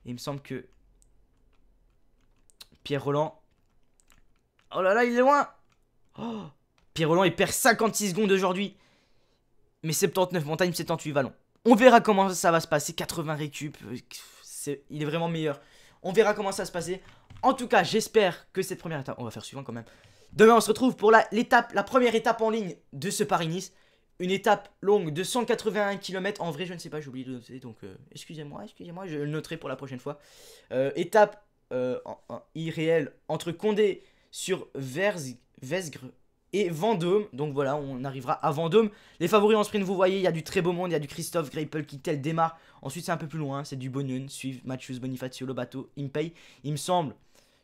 Speaker 1: il me semble que Pierre Roland. Oh là là, il est loin oh, Pierre Roland, il perd 56 secondes aujourd'hui. Mais 79 montagnes, 78 vallons. On verra comment ça va se passer. 80 récup, euh, il est vraiment meilleur. On verra comment ça va se passer. En tout cas, j'espère que cette première étape... On va faire suivant quand même. Demain, on se retrouve pour l'étape, la, première étape en ligne de ce Paris-Nice. Une étape longue de 181 km. En vrai, je ne sais pas, j'ai oublié de noter. Donc, euh, excusez-moi, excusez-moi, je le noterai pour la prochaine fois. Euh, étape irréelle entre Condé sur Vesgre, et Vendôme. Donc voilà, on arrivera à Vendôme. Les favoris en sprint, vous voyez, il y a du très beau monde, il y a du Christophe Greipel qui tel démarre. Ensuite, c'est un peu plus loin, c'est du Bonnun, suivent Matthews, Bonifacio, Lobato, Impey. Il me semble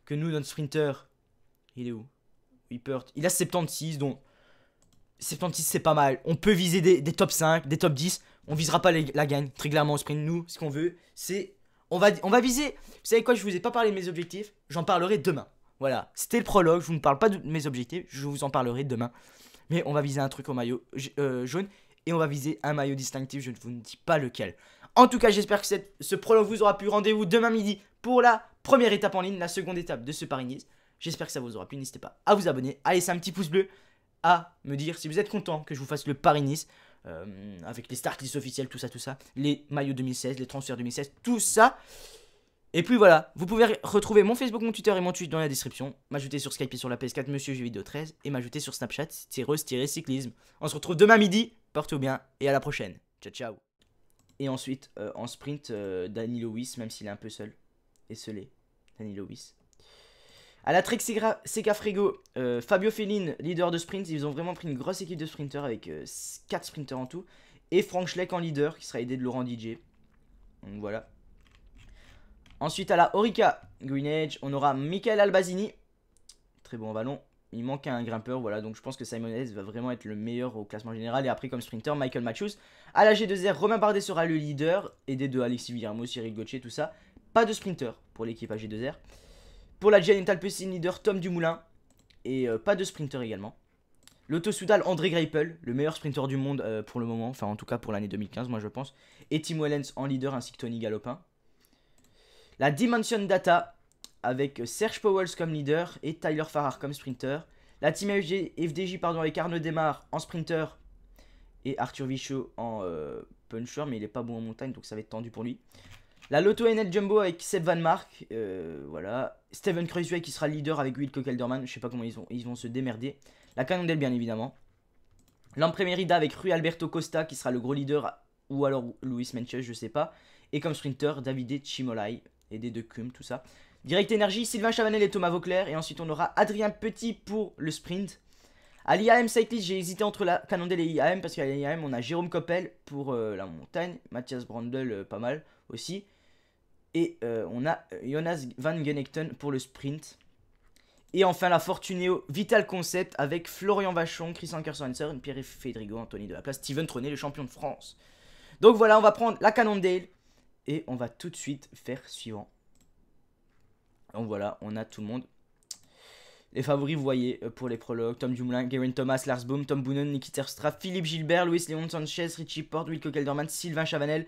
Speaker 1: que nous, notre sprinter, il est où Il Il a 76, donc 76 c'est pas mal. On peut viser des, top 5, des top 10. On visera pas la gagne, très clairement au sprint. Nous, ce qu'on veut, c'est... On va, on va viser... Vous savez quoi, je vous ai pas parlé de mes objectifs. J'en parlerai demain. Voilà, c'était le prologue, je vous parle pas de mes objectifs, je vous en parlerai demain. Mais on va viser un truc au maillot euh, jaune et on va viser un maillot distinctif, je ne vous dis pas lequel. En tout cas, j'espère que ce prologue vous aura plu. Rendez-vous demain midi pour la première étape en ligne, la seconde étape de ce Paris-Nice. J'espère que ça vous aura plu, n'hésitez pas à vous abonner, à laisser un petit pouce bleu, à me dire si vous êtes content que je vous fasse le Paris-Nice. Euh, avec les start list officielles, tout ça, tout ça, les maillots 2016, les transferts 2016, tout ça. Et puis voilà, vous pouvez retrouver mon Facebook, mon Twitter et mon Twitch dans la description, m'ajouter sur Skype et sur la PS4 Monsieur Vidéo 13 et m'ajouter sur Snapchat tireuse-cyclisme. On se retrouve demain midi, portez-vous bien et à la prochaine. Ciao ciao. Et ensuite, euh, en sprint, euh, Danny Lewis, même s'il est un peu seul, et seulé, Danny Lewis. À la Trek Seca Frigo. Euh, Fabio Féline, leader de sprint, ils ont vraiment pris une grosse équipe de sprinteurs avec 4 sprinters en tout, et Frank Schleck en leader, qui sera aidé de Laurent DJ. Donc voilà. Ensuite, à la Orica Green Edge, on aura Michael Albazini. Très bon ballon. Il manque un grimpeur, voilà. Donc, je pense que Simon Hayes va vraiment être le meilleur au classement général. Et après, comme sprinter, Michael Matthews. À la G2R, Romain Bardet sera le leader. Aidé de Alexis Villarmo, Cyril Gauthier, tout ça. Pas de sprinter pour l'équipe à G2R. Pour la Giant Piscine leader, Tom Dumoulin. Et euh, pas de sprinter également. L'Auto-Soudal, André Greipel, le meilleur sprinter du monde euh, pour le moment, enfin en tout cas pour l'année 2015 moi je pense, et Tim Wellens en leader ainsi que Tony Galopin. La Dimension Data avec Serge Powells comme leader et Tyler Farrar comme sprinter. La team FDJ pardon, avec Arnaud Demar en sprinter et Arthur Vichot en euh, puncher, mais il est pas bon en montagne donc ça va être tendu pour lui. La Lotto NL Jumbo avec Seb Van Mark, euh, voilà. Steven Kreuzwey qui sera leader avec Wilco Kelderman, je sais pas comment ils, vont ils vont se démerder. La Canondelle, bien évidemment. L'Ampremerida avec Rui Alberto Costa qui sera le gros leader ou alors Luis Menchez, je sais pas. Et comme sprinter, Davide Chimolai et des deux cum, tout ça. Direct Energy, Sylvain Chavanel et Thomas Vauclair. Et ensuite, on aura Adrien Petit pour le sprint. A l'IAM Cyclist, j'ai hésité entre la Canondale et l'IAM parce qu'à l'IAM, on a Jérôme Coppel pour euh, la montagne, Mathias Brandel, euh, pas mal aussi. Et euh, on a Jonas Van Genekten pour le sprint. Et enfin, la Fortuneo Vital Concept avec Florian Vachon, anker Kersenser, Pierre Fedrigo, Anthony de la Place, Steven Tronet, le champion de France. Donc voilà, on va prendre la Canondale. Et on va tout de suite faire suivant. Donc voilà, on a tout le monde. Les favoris, vous voyez, euh, pour les prologues, Tom Dumoulin, Garen Thomas, Lars Boom, Tom Boonen, Nikita Terpstra, Philippe Gilbert, louis Léon Sanchez, Richie Porte, Wilco Kelderman, Sylvain Chavanel.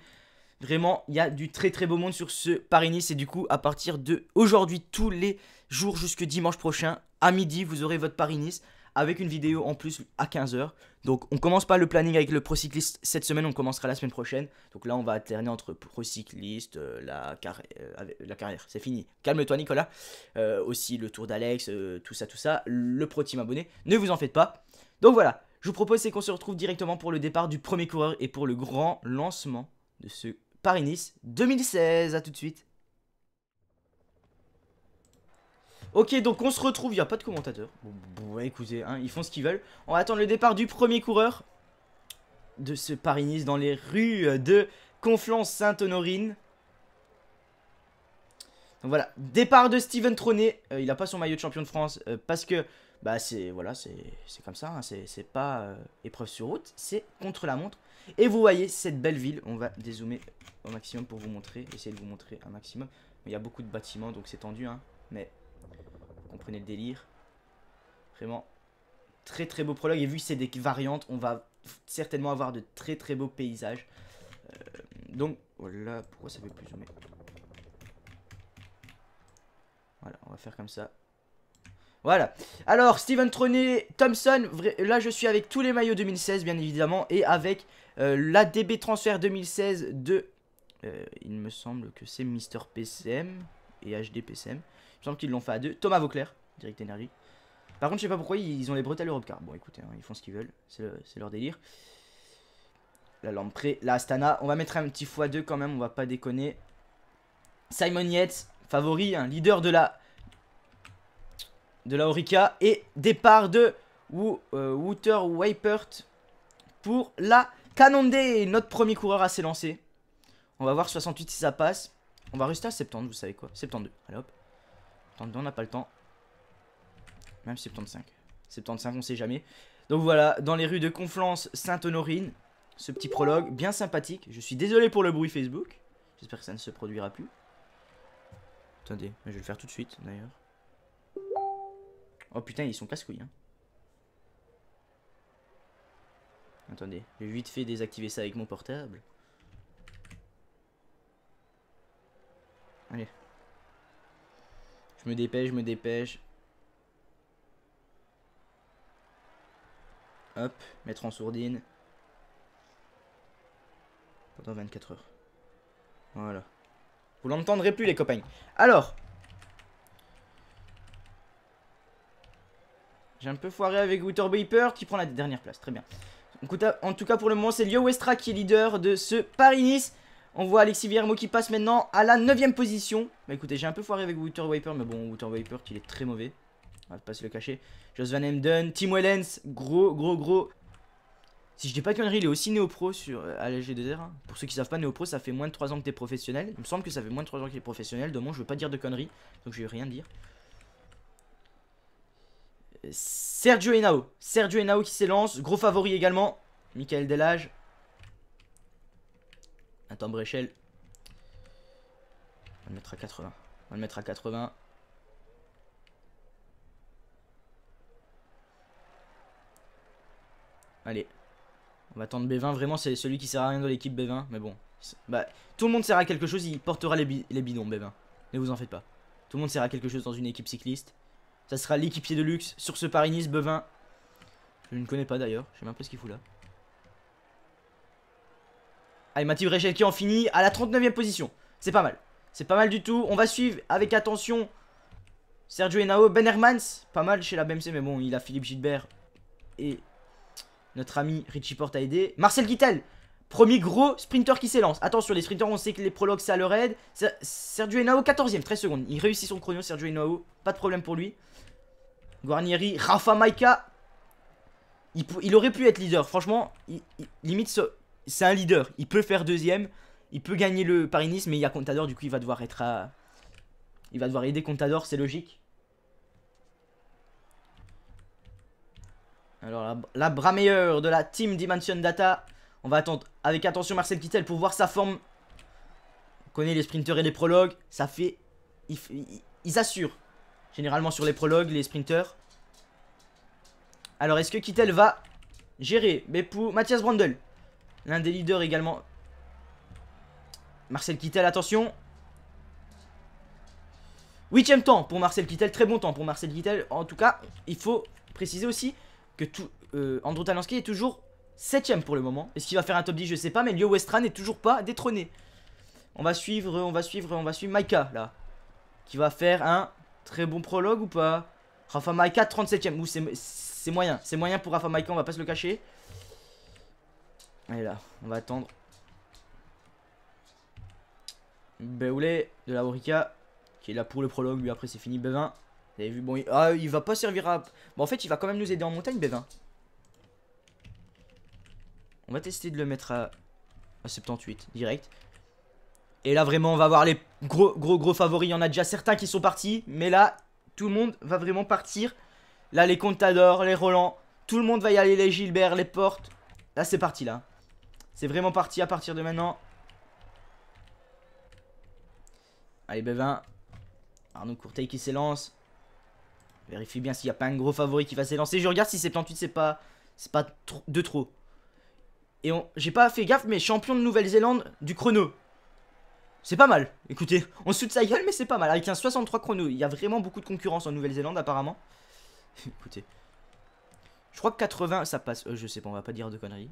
Speaker 1: Vraiment, il y a du très très beau monde sur ce Paris-Nice. Et du coup, à partir de aujourd'hui, tous les jours jusque dimanche prochain, à midi, vous aurez votre Paris-Nice avec une vidéo en plus à 15h. Donc on commence pas le planning avec le procycliste cette semaine, on commencera la semaine prochaine. Donc là on va alterner entre procycliste, euh, euh, la, carrière, c'est fini. Calme-toi Nicolas. Euh, aussi le tour d'Alex, tout ça, tout ça. Le pro team abonné, ne vous en faites pas. Donc voilà, je vous propose c'est qu'on se retrouve directement pour le départ du premier coureur et pour le grand lancement de ce Paris-Nice 2016. à tout de suite. Ok, donc on se retrouve. Il n'y a pas de commentateur. Bon, écoutez, hein, ils font ce qu'ils veulent. On va attendre le départ du premier coureur de ce Paris-Nice dans les rues de Conflans-Sainte-Honorine. Donc voilà, départ de Steven Troné. Euh, il n'a pas son maillot de champion de France euh, parce que bah c'est voilà, c'est comme ça. Hein, c'est pas euh, épreuve sur route, c'est contre la montre. Et vous voyez cette belle ville. On va dézoomer au maximum pour vous montrer, essayer de vous montrer un maximum. Il y a beaucoup de bâtiments donc c'est tendu, hein, mais vous comprenez le délire. Vraiment, très très beau prologue. Et vu que c'est des variantes, on va certainement avoir de très très beaux paysages. Euh, donc, voilà, pourquoi ça fait plus zoomer Voilà, on va faire comme ça. Voilà. Alors, Steven Troney Thompson, là je suis avec tous les maillots 2016, bien évidemment, et avec euh, La DB Transfer 2016 de... Euh, il me semble que c'est Mister PCM et HD PCM. Il me semble qu'ils l'ont fait à deux. Thomas Vauclair, Direct énergie. Par contre, je sais pas pourquoi ils ont les bretelles Car. Bon, écoutez, hein, ils font ce qu'ils veulent. C'est leur délire. La lampe La Astana. On va mettre un petit x2 quand même. On va pas déconner. Simon Yates, favori, hein, leader de la. De la Orica. Et départ de euh, Wouter Wipert pour la Canondé. Notre premier coureur à s'élancer. On va voir 68 si ça passe. On va rester à 70, vous savez quoi. 72. Allez hop. Attendez, on n'a pas le temps. Même 75. 75, on sait jamais. Donc voilà, dans les rues de Conflans, Sainte-Honorine, ce petit prologue bien sympathique. Je suis désolé pour le bruit Facebook. J'espère que ça ne se produira plus. Attendez, je vais le faire tout de suite d'ailleurs. Oh putain, ils sont casse-couilles. Hein. Attendez, j'ai vite fait désactiver ça avec mon portable. Allez me dépêche, je me dépêche. Hop, mettre en sourdine. Pendant 24 heures. Voilà. Vous l'entendrez plus les copains. Alors. J'ai un peu foiré avec Wither qui prend la dernière place. Très bien. En tout cas pour le moment c'est Lio Westra qui est leader de ce Paris-Nice. On voit Alexis Viermo qui passe maintenant à la 9ème position. Bah écoutez, j'ai un peu foiré avec Wouter Wiper, mais bon, Wouter Wiper, il est très mauvais. On va pas se le cacher. Jos Van Emden, Tim Wellens, gros, gros, gros. Si je dis pas de conneries, il est aussi néo-pro sur, euh, à la 2 r hein. Pour ceux qui savent pas, néo-pro, ça fait moins de 3 ans que t'es professionnel. Il me semble que ça fait moins de 3 ans qu'il est professionnel. De je veux pas dire de conneries, donc je vais rien dire. Euh, Sergio Enao, Sergio Enao qui s'élance. Gros favori également. Michael Delage. Un timbre échelle. On va le mettre à 80. On va le mettre à 80. Allez. On va attendre B20. Vraiment, c'est celui qui sert à rien dans l'équipe B20. Mais bon. Bah, tout le monde sert à quelque chose. Il portera les, les bidons, B20. Ne vous en faites pas. Tout le monde sert à quelque chose dans une équipe cycliste. Ça sera l'équipier de luxe sur ce Paris-Nice, B20. Je ne connais pas d'ailleurs. Je sais même pas ce qu'il fout là. Allez, Mathieu Rechel qui en finit à la 39e position. C'est pas mal. C'est pas mal du tout. On va suivre avec attention Sergio Henao. Ben Hermans, pas mal chez la BMC, mais bon, il a Philippe Gilbert et notre ami Richie Porte a aidé. Marcel Guittel, premier gros sprinter qui s'élance. Attention, les sprinters, on sait que les prologues, ça leur aide. Sergio Henao, 14ème, 13 secondes. Il réussit son chrono, Sergio Henao. Pas de problème pour lui. Guarnieri, Rafa Maika. Il, aurait pu être leader. Franchement, il, il, limite, c'est un leader. Il peut faire deuxième, il peut gagner le Paris-Nice, mais il y a Contador, du coup, il va devoir être à. Il va devoir aider Contador, c'est logique. Alors, la, bras meilleure de la team Dimension Data. On va attendre avec attention Marcel Kittel pour voir sa forme. On connaît les sprinters et les prologues. Ça fait. Ils, assurent. Généralement sur les prologues, les sprinters. Alors, est-ce que Kittel va gérer pour Mathias Brandel L'un des leaders également. Marcel Kittel, attention. Huitième temps pour Marcel Kittel, très bon temps pour Marcel Kittel. En tout cas, il faut préciser aussi que tout, euh, Andrew Talansky est toujours septième pour le moment. Est-ce qu'il va faire un top 10 Je sais pas, mais Leo Westran n'est toujours pas détrôné. On va suivre, on va suivre, on va suivre Maika là. Qui va faire un très bon prologue ou pas Rafa Maika 37ème. C'est moyen, c'est moyen pour Rafa Maika, on va pas se le cacher. Allez là, on va attendre. Béoulé de la Borica qui est là pour le prologue, lui après c'est fini, Bevin. Vous avez vu, bon, il... Ah, il va pas servir à... Bon, en fait, il va quand même nous aider en montagne, bévin. On va tester de le mettre à, 78, direct. Et là, vraiment, on va voir les gros, gros, gros favoris. Il y en a déjà certains qui sont partis, mais là, tout le monde va vraiment partir. Là, les Contador, les Roland, tout le monde va y aller, les Gilbert, les Portes. Là, c'est parti, là. C'est vraiment parti à partir de maintenant. Allez, Bévin Arnaud Courteil qui s'élance. Vérifie bien s'il n'y a pas un gros favori qui va s'élancer. Je regarde si 78, c'est pas, c'est pas de trop. Et j'ai pas fait gaffe, mais champion de Nouvelle-Zélande du chrono. C'est pas mal. Écoutez, on se de sa gueule, mais c'est pas mal. Avec un 63 chrono, il y a vraiment beaucoup de concurrence en Nouvelle-Zélande, apparemment. *laughs* Écoutez. Je crois que 80, ça passe. Euh, je sais pas, on va pas dire de conneries.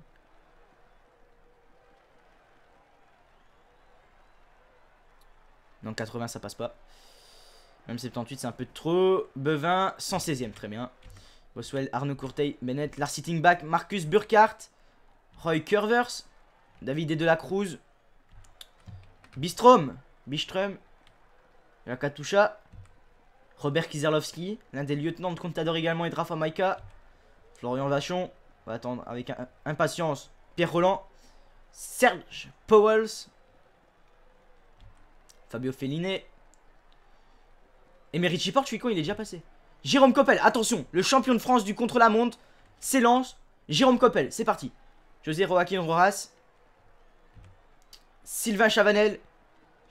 Speaker 1: Donc 80, ça passe pas. Même 78, c'est un peu trop. Bevin, 116ème, très bien. Boswell, Arnaud Courteil, Bennett, Lars Sitting Back, Marcus Burkhardt, Roy Curvers, David et de la Cruz, Bistrom, Bistrom, yakatusha, Robert Kizerlovski, l'un des lieutenants de Contador également et Maika, Florian Vachon, on va attendre avec impatience, Pierre Roland, Serge Powells, Fabio Felliné. Emery suis quand il est déjà passé. Jérôme Coppel, attention, le champion de France du contre-la-montre s'élance. Jérôme Coppel, c'est parti. José Joaquin Rojas. Sylvain Chavanel.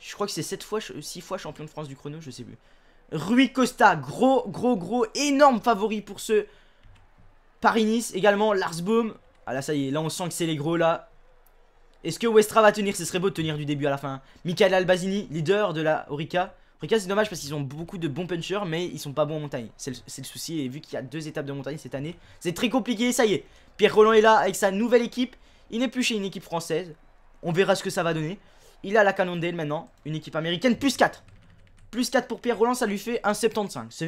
Speaker 1: Je crois que c'est 7 fois, 6 fois champion de France du chrono, je sais plus. Rui Costa, gros, gros, gros, énorme favori pour ce Paris-Nice. Également, Lars Boom. Ah là, ça y est, là on sent que c'est les gros là. Est-ce que Westra va tenir Ce serait beau de tenir du début à la fin. Michael Albazini, leader de la Orica. Orica, c'est dommage parce qu'ils ont beaucoup de bons punchers, mais ils sont pas bons en montagne. C'est le, souci. Et vu qu'il y a deux étapes de montagne cette année, c'est très compliqué. Ça y est, Pierre Roland est là avec sa nouvelle équipe. Il n'est plus chez une équipe française. On verra ce que ça va donner. Il a la Cannondale maintenant, une équipe américaine, plus 4. Plus 4 pour Pierre Roland, ça lui fait un 75.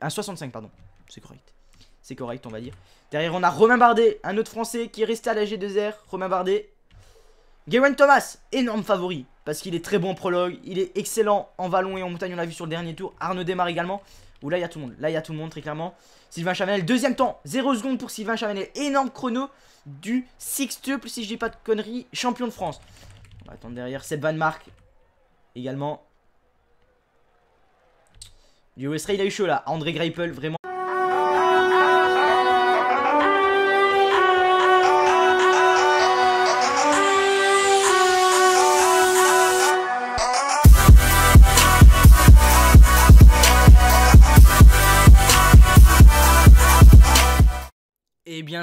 Speaker 1: un 65, pardon. C'est correct. C'est correct, on va dire. Derrière, on a Romain Bardet, un autre Français qui est resté à la G2R. Romain Bardet, Garen Thomas, énorme favori, parce qu'il est très bon prologue, il est excellent en vallon et en montagne, on l'a vu sur le dernier tour. Arnaud démarre également, où là il y a tout le monde, là il y a tout le monde très clairement. Sylvain Chavanel, deuxième temps, 0 seconde pour Sylvain Chavanel, énorme chrono du plus si je dis pas de conneries, champion de France. On va attendre derrière, cette Van Mark également. Ray, il a eu chaud là, André Greipel, vraiment.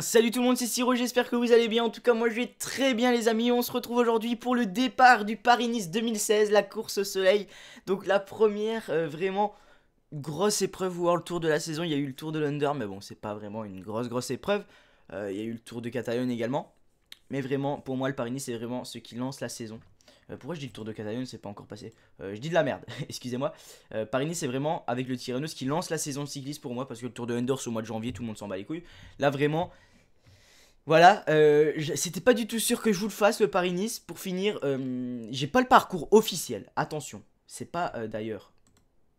Speaker 1: salut tout le monde, c'est Siro, j'espère que vous allez bien, en tout cas moi je vais très bien les amis, on se retrouve aujourd'hui pour le départ du Paris-Nice 2016, la course au soleil, donc la première euh, vraiment grosse épreuve le Tour de la saison, il y a eu le Tour de l'Under mais bon c'est pas vraiment une grosse grosse épreuve, euh, il y a eu le Tour de Catalogne également, mais vraiment pour moi le Paris-Nice c'est vraiment ce qui lance la saison. Euh, pourquoi je dis le Tour de Catalogne, c'est pas encore passé Je dis de la merde, *laughs* excusez-moi. Paris-Nice c'est vraiment avec le tyrannus qui lance la saison cycliste pour moi, parce que le Tour de c'est au mois de janvier, tout le monde s'en bat les couilles. Là vraiment voilà, euh, c'était pas du tout sûr que je vous le fasse le Paris-Nice. Pour finir, euh, j'ai pas le parcours officiel. Attention, c'est pas euh, d'ailleurs.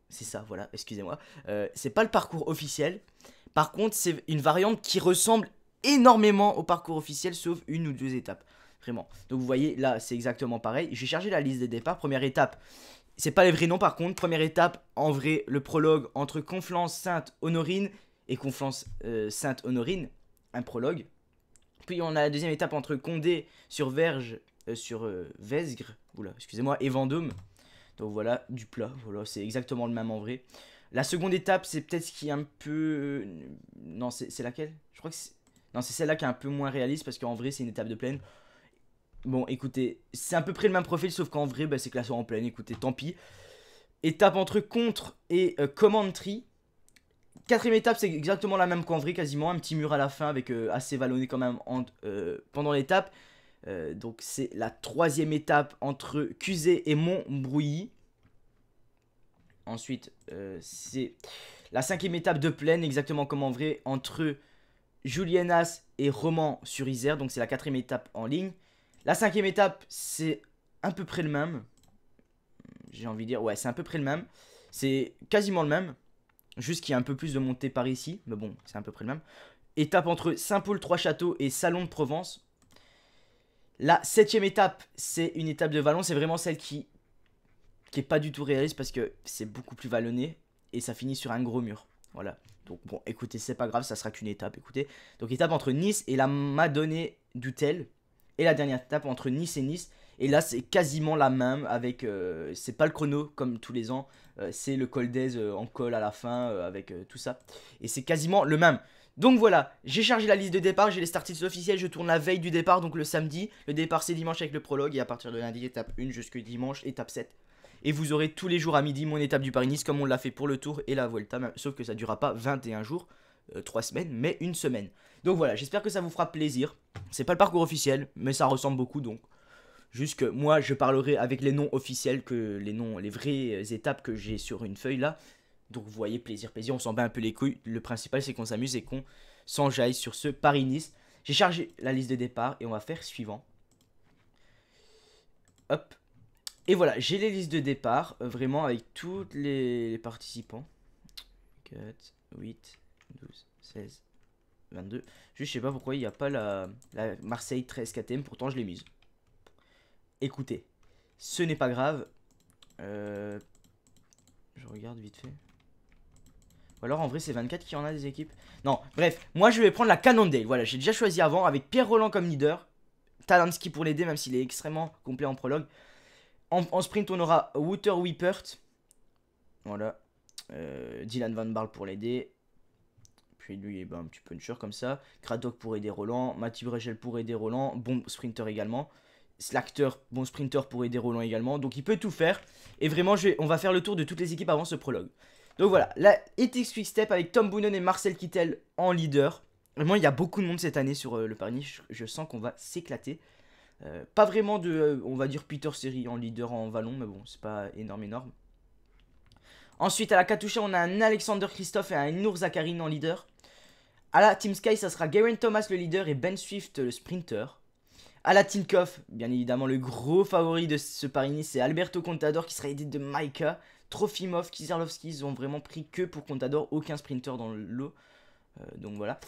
Speaker 1: C'est ça, voilà, excusez-moi. c'est pas le parcours officiel. Par contre, c'est une variante qui ressemble énormément au parcours officiel, sauf une ou deux étapes. Vraiment. Donc vous voyez, là, c'est exactement pareil. J'ai chargé la liste des départs. Première étape, c'est pas les vrais noms par contre. Première étape, en vrai, le prologue entre Conflans, Sainte, Honorine et Conflans, Sainte, Honorine. Un prologue puis on a la deuxième étape entre Condé sur Verge, euh, sur euh, Vesgre, excusez-moi, et Vendôme. Donc voilà, du plat, voilà, c'est exactement le même en vrai. La seconde étape, c'est peut-être ce qui est un peu... Euh, non, c'est laquelle Je crois que Non, c'est celle-là qui est un peu moins réaliste parce qu'en vrai, c'est une étape de plaine. Bon, écoutez, c'est à peu près le même profil, sauf qu'en vrai, que bah, c'est classé en plaine. Écoutez, tant pis. Étape entre contre et Command Tree. Quatrième étape, c'est exactement la même qu'en vrai, quasiment. Un petit mur à la fin, avec euh, assez vallonné quand même euh, pendant l'étape. Euh, donc, c'est la troisième étape entre Cusé et Montbrouilly. Ensuite, c'est la cinquième étape de plaine, exactement comme en vrai, entre Julienas et Roman sur Isère. Donc, c'est la quatrième étape en ligne. La cinquième étape, c'est à peu près le même. J'ai envie de dire, ouais, c'est à peu près le même. C'est quasiment le même. Juste qu'il y a un peu plus de montée par ici, mais bon, c'est à peu près le même. Étape entre Saint-Paul-Trois-Châteaux et Salon de Provence. La septième étape, c'est une étape de vallon. C'est vraiment celle qui qui est pas du tout réaliste parce que c'est beaucoup plus vallonné et ça finit sur un gros mur. Voilà. Donc bon, écoutez, c'est pas grave, ça sera qu'une étape, écoutez. Donc étape entre Nice et la Madonnée d'Utel. Et la dernière étape entre Nice et Nice. Et là, c'est quasiment la même avec... Euh, c'est pas le chrono comme tous les ans, euh, c'est le col d'aise euh, en col à la fin euh, avec tout ça. Et c'est quasiment le même. Donc voilà, j'ai chargé la liste de départ, j'ai les start officiels, je tourne la veille du départ, donc le samedi. Le départ c'est dimanche avec le prologue, et à partir de lundi, étape 1 jusqu'au dimanche, étape 7. Et vous aurez tous les jours à midi mon étape du Paris-Nice, comme on l'a fait pour le Tour et la Vuelta, sauf que ça durera pas 21 jours, 3 semaines, mais une semaine. Donc voilà, j'espère que ça vous fera plaisir. C'est pas le parcours officiel, mais ça ressemble beaucoup, donc Juste que moi, je parlerai avec les noms officiels, que les noms, les vraies étapes que j'ai sur une feuille là. Donc vous voyez, plaisir, plaisir, on s'en bat un peu les couilles. Le principal, c'est qu'on s'amuse et qu'on s'enjaille sur ce Paris-Nice. J'ai chargé la liste de départ et on va faire suivant. Hop. Et voilà, j'ai les listes de départ, euh, vraiment avec tous les, participants. 4, 8, 12, 16, 22. Juste, je sais pas pourquoi il n'y a pas la, la Marseille 13 KTM, pourtant je l'ai mise. Écoutez, ce n'est pas grave. Euh, je regarde vite fait. Ou alors en vrai c'est 24 qui en a des équipes. Non, bref, moi je vais prendre la Cannondale. Voilà, j'ai déjà choisi avant avec Pierre Roland comme leader. Talansky pour l'aider même s'il est extrêmement complet en prologue. En, sprint on aura Wouter Wippert. Voilà. Euh, Dylan Van Barl pour l'aider. Puis lui, est ben, un petit puncher comme ça. Kratok pour aider Roland. Mathieu Brechel pour aider Roland. Bon sprinter également. L'acteur, bon sprinter pour aider Roland également. Donc il peut tout faire. Et vraiment, on va faire le tour de toutes les équipes avant ce prologue. Donc voilà, la Ethics Quick Step avec Tom Boonen et Marcel Kittel en leader. Vraiment, il y a beaucoup de monde cette année sur euh, le Paris. Je, sens qu'on va s'éclater. Euh, pas vraiment de, euh, on va dire, Peter Seri en leader en vallon, mais bon, c'est pas énorme, énorme. Ensuite, à la Katusha, on a un Alexander Christophe et un Nour Zakarin en leader. À la Team Sky, ça sera Garen Thomas le leader et Ben Swift le sprinter. Alatinkov, bien évidemment, le gros favori de ce Parini, c'est Alberto Contador qui sera aidé de Maika. Trofimov, Kizerlovski, ils ont vraiment pris que pour Contador, aucun sprinter dans le lot. Euh, donc voilà.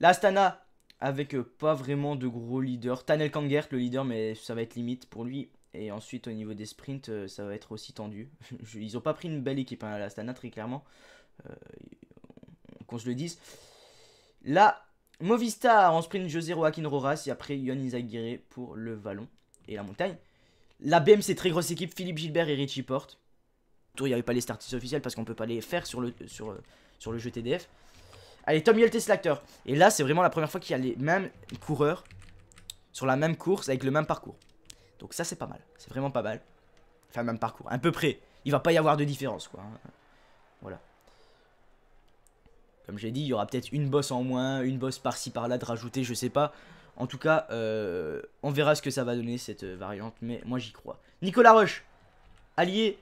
Speaker 1: La Astana, avec euh, pas vraiment de gros leaders. Tanel Kangert, le leader, mais ça va être limite pour lui. Et ensuite, au niveau des sprints, euh, ça va être aussi tendu. *laughs* ils ont pas pris une belle équipe à hein, la très clairement. Qu'on se le dise. Là, Movistar en sprint José Joaquin Roras et après Yon Izaguirre pour le vallon et la montagne. La BMC, très grosse équipe, Philippe Gilbert et Richie Porte. il n'y avait pas les starts officiels parce qu'on ne peut pas les faire sur le, sur, sur le jeu TDF. Allez, Tom yates l'acteur Et là, c'est vraiment la première fois qu'il y a les mêmes coureurs sur la même course avec le même parcours. Donc ça, c'est pas mal. C'est vraiment pas mal. Enfin, même parcours, à peu près. Il va pas y avoir de différence, quoi. Hein. Voilà. Comme j'ai dit, il y aura peut-être une bosse en moins, une bosse par-ci par-là de rajouter, je sais pas. En tout cas, euh, on verra ce que ça va donner cette euh, variante, mais moi j'y crois. Nicolas Roche, allié,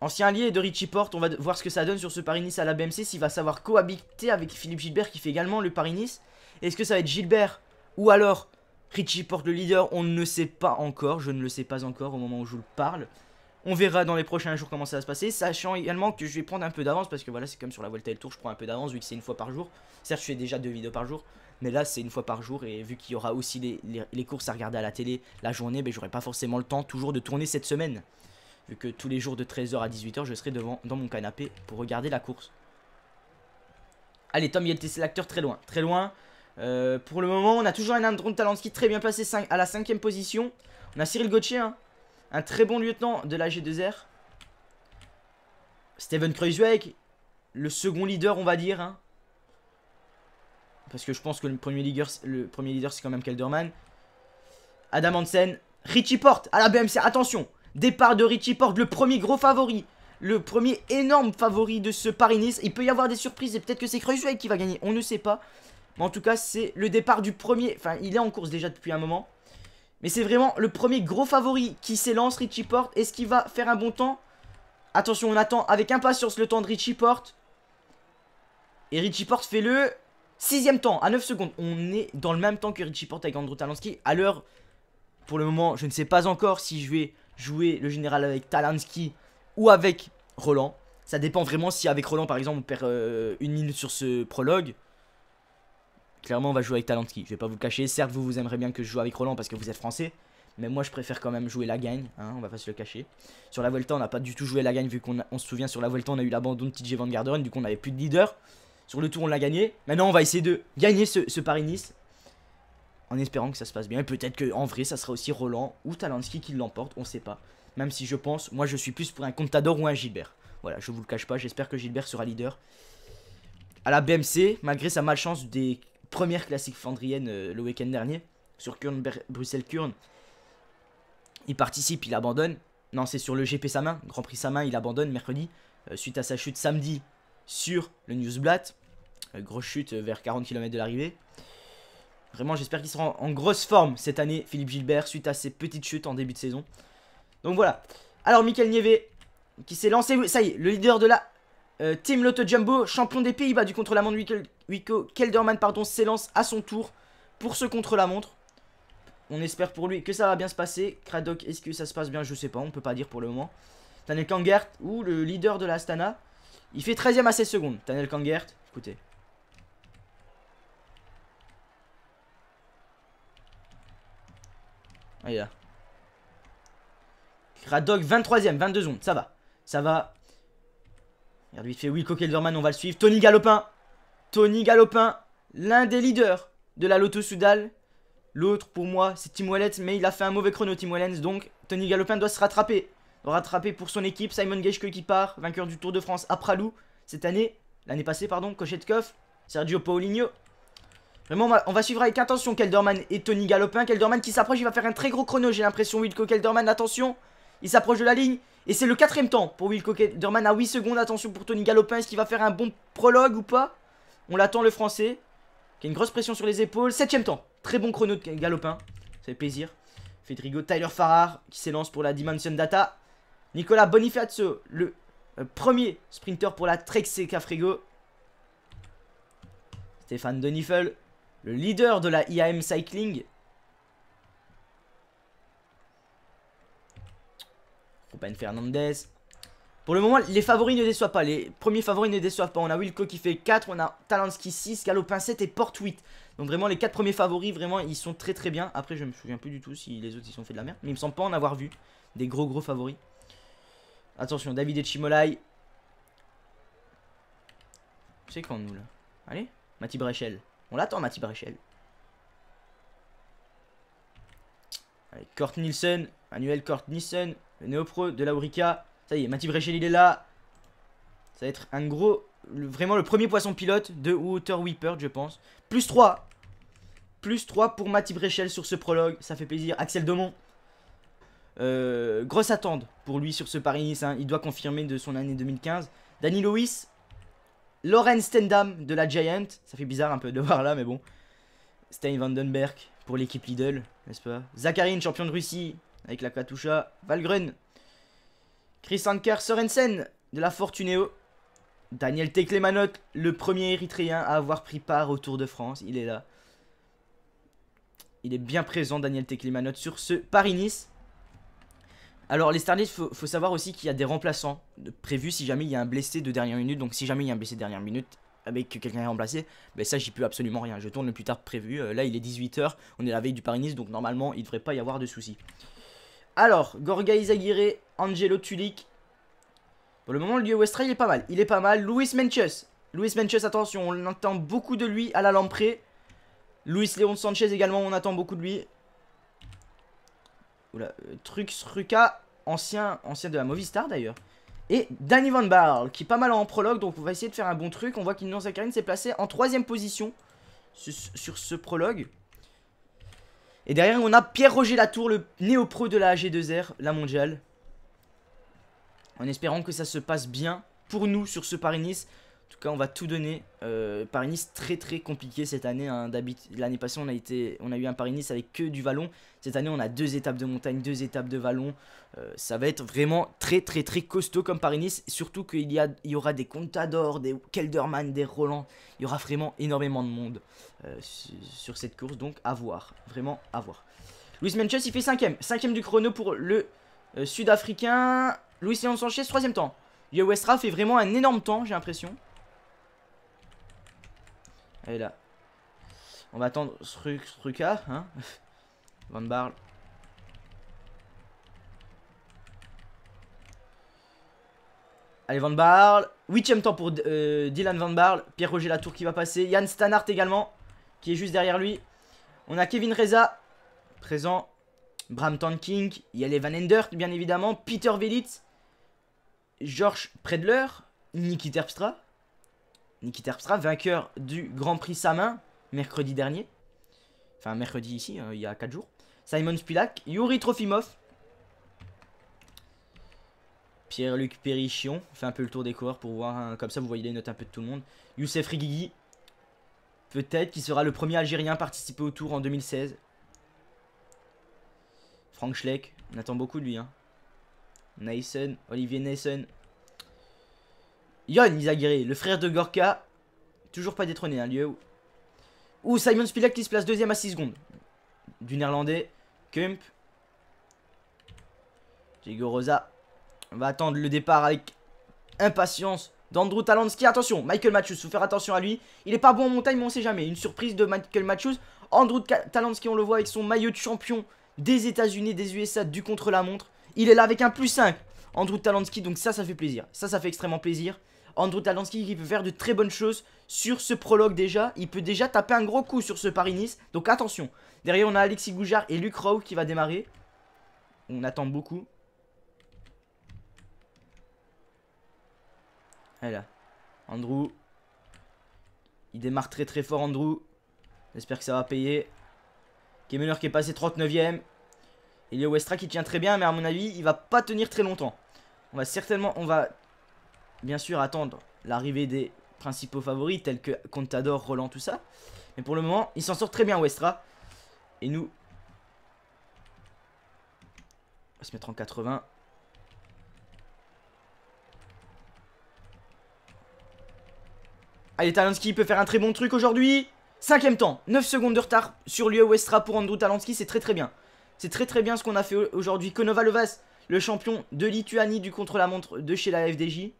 Speaker 1: ancien allié de Richie Porte, on va voir ce que ça donne sur ce Paris-Nice à la BMC, s'il va savoir cohabiter avec Philippe Gilbert qui fait également le Paris-Nice. Est-ce que ça va être Gilbert ou alors Richie Porte le leader On ne sait pas encore, je ne le sais pas encore au moment où je vous le parle. On verra dans les prochains jours comment ça va se passer. Sachant également que je vais prendre un peu d'avance parce que voilà, c'est comme sur la Volta et Tour, je prends un peu d'avance vu que c'est une fois par jour. Certes, je fais déjà deux vidéos par jour, mais là, c'est une fois par jour et vu qu'il y aura aussi les, courses à regarder à la télé la journée, ben, j'aurai pas forcément le temps toujours de tourner cette semaine. Vu que tous les jours de 13h à 18h, je serai devant dans mon canapé pour regarder la course. Allez, Tom le c'est l'acteur très loin, très loin. Euh, pour le moment, on a toujours un Andron Talansky très bien placé à la cinquième position. On a Cyril Gauthier, hein, un très bon lieutenant de la G2R. Steven Kreuzweg, le second leader, on va dire. Hein. Parce que je pense que le premier leader, c'est quand même Kelderman. Adam Hansen, Richie Porte à la BMC. Attention, départ de Richie Porte, le premier gros favori. Le premier énorme favori de ce Paris-Nice. Il peut y avoir des surprises et peut-être que c'est Kreuzweg qui va gagner. On ne sait pas. Mais en tout cas, c'est le départ du premier. Enfin, il est en course déjà depuis un moment. Mais c'est vraiment le premier gros favori qui s'élance, Richie Porte. Est-ce qu'il va faire un bon temps Attention, on attend avec impatience le temps de Richie Porte. Et Richie Porte fait le sixième temps à 9 secondes. On est dans le même temps que Richie Porte avec Andrew Talansky. Alors, l'heure, pour le moment, je ne sais pas encore si je vais jouer le général avec Talansky ou avec Roland. Ça dépend vraiment si avec Roland, par exemple, on perd euh, une minute sur ce prologue clairement on va jouer avec Talentski. Je vais pas vous le cacher, certes vous vous aimerez bien que je joue avec Roland parce que vous êtes français, mais moi je préfère quand même jouer la gagne, hein, on va pas se le cacher. Sur la Volta on n'a pas du tout joué la gagne vu qu'on on se souvient sur la Volta on a eu l'abandon de TJ Van Garderen, du coup on n'avait plus de leader. Sur le tour on l'a gagné, maintenant on va essayer de gagner ce, Paris-Nice. En espérant que ça se passe bien, peut-être qu'en vrai ça sera aussi Roland ou Talentski qui l'emporte, on sait pas. Même si je pense, moi je suis plus pour un Contador ou un Gilbert. Voilà, je vous le cache pas, j'espère que Gilbert sera leader. À la BMC, malgré sa malchance des première classique Fandrienne euh, le week-end dernier, sur Bruxelles-Kurn. Il participe, il abandonne. Non, c'est sur le GP main. Grand Prix main, il abandonne mercredi, euh, suite à sa chute samedi sur le Newsblatt. Euh, grosse chute vers 40 km de l'arrivée. Vraiment, j'espère qu'il sera en, grosse forme cette année, Philippe Gilbert, suite à ses petites chutes en début de saison. Donc voilà. Alors, Michael Nieve qui s'est lancé. Ça y est, le leader de la euh, Team Lotto Jumbo, champion des Pays-Bas du contre-la-montre Wiko Kelderman pardon, s'élance à son tour pour ce contre-la-montre. On espère pour lui que ça va bien se passer. Craddock, est-ce que ça se passe bien Je sais pas, on peut pas dire pour le moment. Tanel Kangert, ou le leader de la Il fait 13ème à 16 secondes. Tanel Kangert, écoutez. Ah, là. Craddock, 23ème, 22 secondes, ça va. Ça va, Regarde fait, Wilco Kelderman, on va le suivre. Tony Galopin Tony Galopin, l'un des leaders de la Lotto Soudal. L'autre, pour moi, c'est Tim Wellens, mais il a fait un mauvais chrono, Tim Wellens. Donc, Tony Galopin doit se rattraper. Rattraper pour son équipe. Simon Geschke qui part, vainqueur du Tour de France à Pralou cette année. L'année passée, pardon, Kochetkov, Sergio Paulinho. Vraiment, on va, suivre avec attention Kelderman et Tony Galopin. Kelderman qui s'approche, il va faire un très gros chrono, j'ai l'impression. Wilco Kelderman, attention, il s'approche de la ligne. Et c'est le quatrième temps pour Will Derman à 8 secondes. Attention pour Tony Galopin. Est-ce qu'il va faire un bon prologue ou pas On l'attend le français. Qui a une grosse pression sur les épaules. Septième temps. Très bon chrono de Galopin. Ça fait plaisir. Fedrigo, Tyler Farrar qui s'élance pour la Dimension Data. Nicolas Bonifacio, le euh, premier sprinter pour la Trek frigo Stéphane Denifel, le leader de la IAM Cycling. Ruben Fernandez. Pour le moment, les favoris ne déçoivent pas. Les premiers favoris ne déçoivent pas. On a Wilco qui fait 4, on a Talanski 6, Galopin 7 et Porte 8. Donc vraiment, les 4 premiers favoris, vraiment, ils sont très très bien. Après, je me souviens plus du tout si les autres, ils sont fait de la merde. Mais il me semble pas en avoir vu des gros gros favoris. Attention, David et Chimolai. C'est quand nous là Allez, Mati Brechel. On l'attend, Mati Brechel. Allez, Kort Nielsen, Manuel Kort Nielsen. Neopro de de Laurica. Ça y est, Mathieu Brechel, il est là. Ça va être un gros... vraiment le premier poisson pilote de Water Weeper, je pense. Plus 3. Plus 3 pour Mathieu Brechel sur ce prologue. Ça fait plaisir. Axel Demont, euh, grosse attente pour lui sur ce Paris-Nice. Hein. Il doit confirmer de son année 2015. Danny Lewis. Lauren Stendham de la Giant. Ça fait bizarre un peu de voir là, mais bon. Stein Vandenberg pour l'équipe Lidl, n'est-ce pas zacharine champion de Russie avec la Katusha Valgren. Chris Anker Sorensen de la Fortuneo. Daniel Teklemanot, le premier érythréen à avoir pris part au Tour de France. Il est là. Il est bien présent, Daniel Teklemanot, sur ce Paris-Nice. Alors, les Starlets, il faut, savoir aussi qu'il y a des remplaçants prévus si jamais il y a un blessé de dernière minute. Donc, si jamais il y a un blessé de dernière minute avec quelqu'un à remplacer, ben ça, j'y peux absolument rien. Je tourne le plus tard prévu. Euh, là, il est 18h. On est la veille du Paris-Nice, donc normalement, il ne devrait pas y avoir de soucis. Alors, Gorga Izaguirre, Angelo Tulik. Pour le moment, le lieu Westra, il est pas mal. Il est pas mal. Luis Menchus Luis Menchus, attention, on attend beaucoup de lui à la lamprée Luis Léon Sanchez également, on attend beaucoup de lui. Oula, euh, Trux ancien, ancien de la Movistar d'ailleurs. Et Danny Van Baal, qui est pas mal en prologue, donc on va essayer de faire un bon truc. On voit sa Sakharine s'est placé en troisième position sur ce prologue. Et derrière, on a Pierre-Roger Latour, le néo de la AG2R, la mondiale. En espérant que ça se passe bien pour nous sur ce Paris-Nice tout cas, on va tout donner. Euh, Paris-Nice très très compliqué cette année. Hein. L'année passée, on a, été, on a eu un Paris-Nice avec que du vallon. Cette année, on a deux étapes de montagne, deux étapes de vallon. Euh, ça va être vraiment très très très costaud comme Paris-Nice. Surtout qu'il y, a, y aura des Contador, des Kelderman, des Roland. Il y aura vraiment énormément de monde euh, sur cette course. Donc à voir, vraiment à voir. Luis Menches, il fait cinquième. Cinquième du chrono pour le Sud-Africain. Louis Leon Sanchez, troisième temps. Yo Westra fait vraiment un énorme temps, j'ai l'impression. Allez là. On va attendre ce truc hein *laughs* Van Barl. Allez, Van Barl. Huitième temps pour euh, Dylan Van Barl. Pierre-Roger Latour qui va passer. Yann Stanart également, qui est juste derrière lui. On a Kevin Reza, présent. Bram King. Il y a les Van Endert, bien évidemment. Peter Velitz. George Predler. Niki Terpstra. Niki Terpstra, vainqueur du Grand Prix Samin mercredi dernier. Enfin, mercredi ici, euh, il y a 4 jours. Simon Spilak, Yuri Trofimov. Pierre-Luc Perrichion. On fait un peu le tour des coureurs pour voir, hein, comme ça vous voyez les notes un peu de tout le monde. Youssef Rigigi. Peut-être qui sera le premier Algérien à participer au tour en 2016. Frank Schleck, on attend beaucoup de lui. Hein. Nason, Olivier Nason, Yon Izaguirre, le frère de Gorka, toujours pas détrôné, un lieu où... ou Simon Spilak qui se place deuxième à 6 secondes. Du néerlandais, Kump. Diego Rosa on va attendre le départ avec impatience d'Andrew Talansky. Attention, Michael Matthews, faut faire attention à lui. Il est pas bon en montagne, mais on sait jamais. Une surprise de Michael Matthews. Andrew Talansky, on le voit avec son maillot de champion des États-Unis, des USA, du contre-la-montre. Il est là avec un plus 5. Andrew Talansky, donc ça, ça fait plaisir. Ça, ça fait extrêmement plaisir. Andrew Talansky qui peut faire de très bonnes choses sur ce prologue déjà. Il peut déjà taper un gros coup sur ce Paris-Nice. Donc attention. Derrière, on a Alexis Goujard et Luc Rowe qui va démarrer. On attend beaucoup. Allez eh là. Andrew. Il démarre très très fort Andrew. J'espère que ça va payer. Kemener qui est passé 39ème. Et a Westra qui tient très bien mais à mon avis il va pas tenir très longtemps. On va certainement, on va bien sûr attendre l'arrivée des principaux favoris tels que Contador, Roland, tout ça. Mais pour le moment, il s'en sort très bien Westra. Et nous, on va se mettre en 80. Allez, Talansky peut faire un très bon truc aujourd'hui. Cinquième temps, 9 secondes de retard sur l'UE Westra pour Andrew Talansky, c'est très très bien. C'est très très bien ce qu'on a fait aujourd'hui. Konova Levas, le champion de Lituanie du contre-la-montre de chez la FDJ.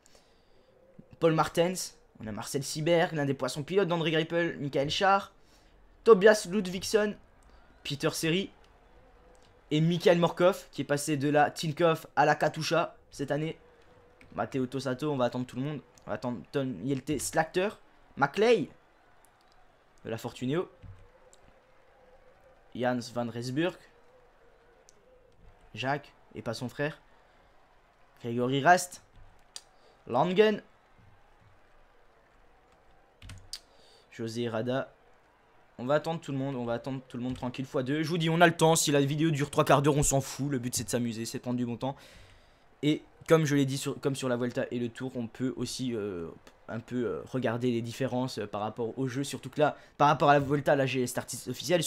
Speaker 1: Paul Martens, on a Marcel Siberg, l'un des poissons pilotes d'André Greipel, Michael Char, Tobias Ludvigson, Peter Seri et Michael Morkov qui est passé de la Tinkoff à la Katusha cette année. Matteo Tosato, on va attendre tout le monde. On va attendre Tom Yelte Slacter, McLeay de la Fortunéo, Jans van Resburg, Jacques et pas son frère, Gregory Rast, Langen, José Rada. On va attendre tout le monde, on va attendre tout le monde tranquille fois 2. Je vous dis, on a le temps, si la vidéo dure 3 quarts d'heure, on s'en fout. Le but c'est de s'amuser, c'est de prendre du bon temps. Et comme je l'ai dit, sur, comme sur la Volta et le Tour, on peut aussi euh, un peu euh, regarder les différences euh, par rapport au jeu. Surtout que là, par rapport à la volta là j'ai les statistiques officielles.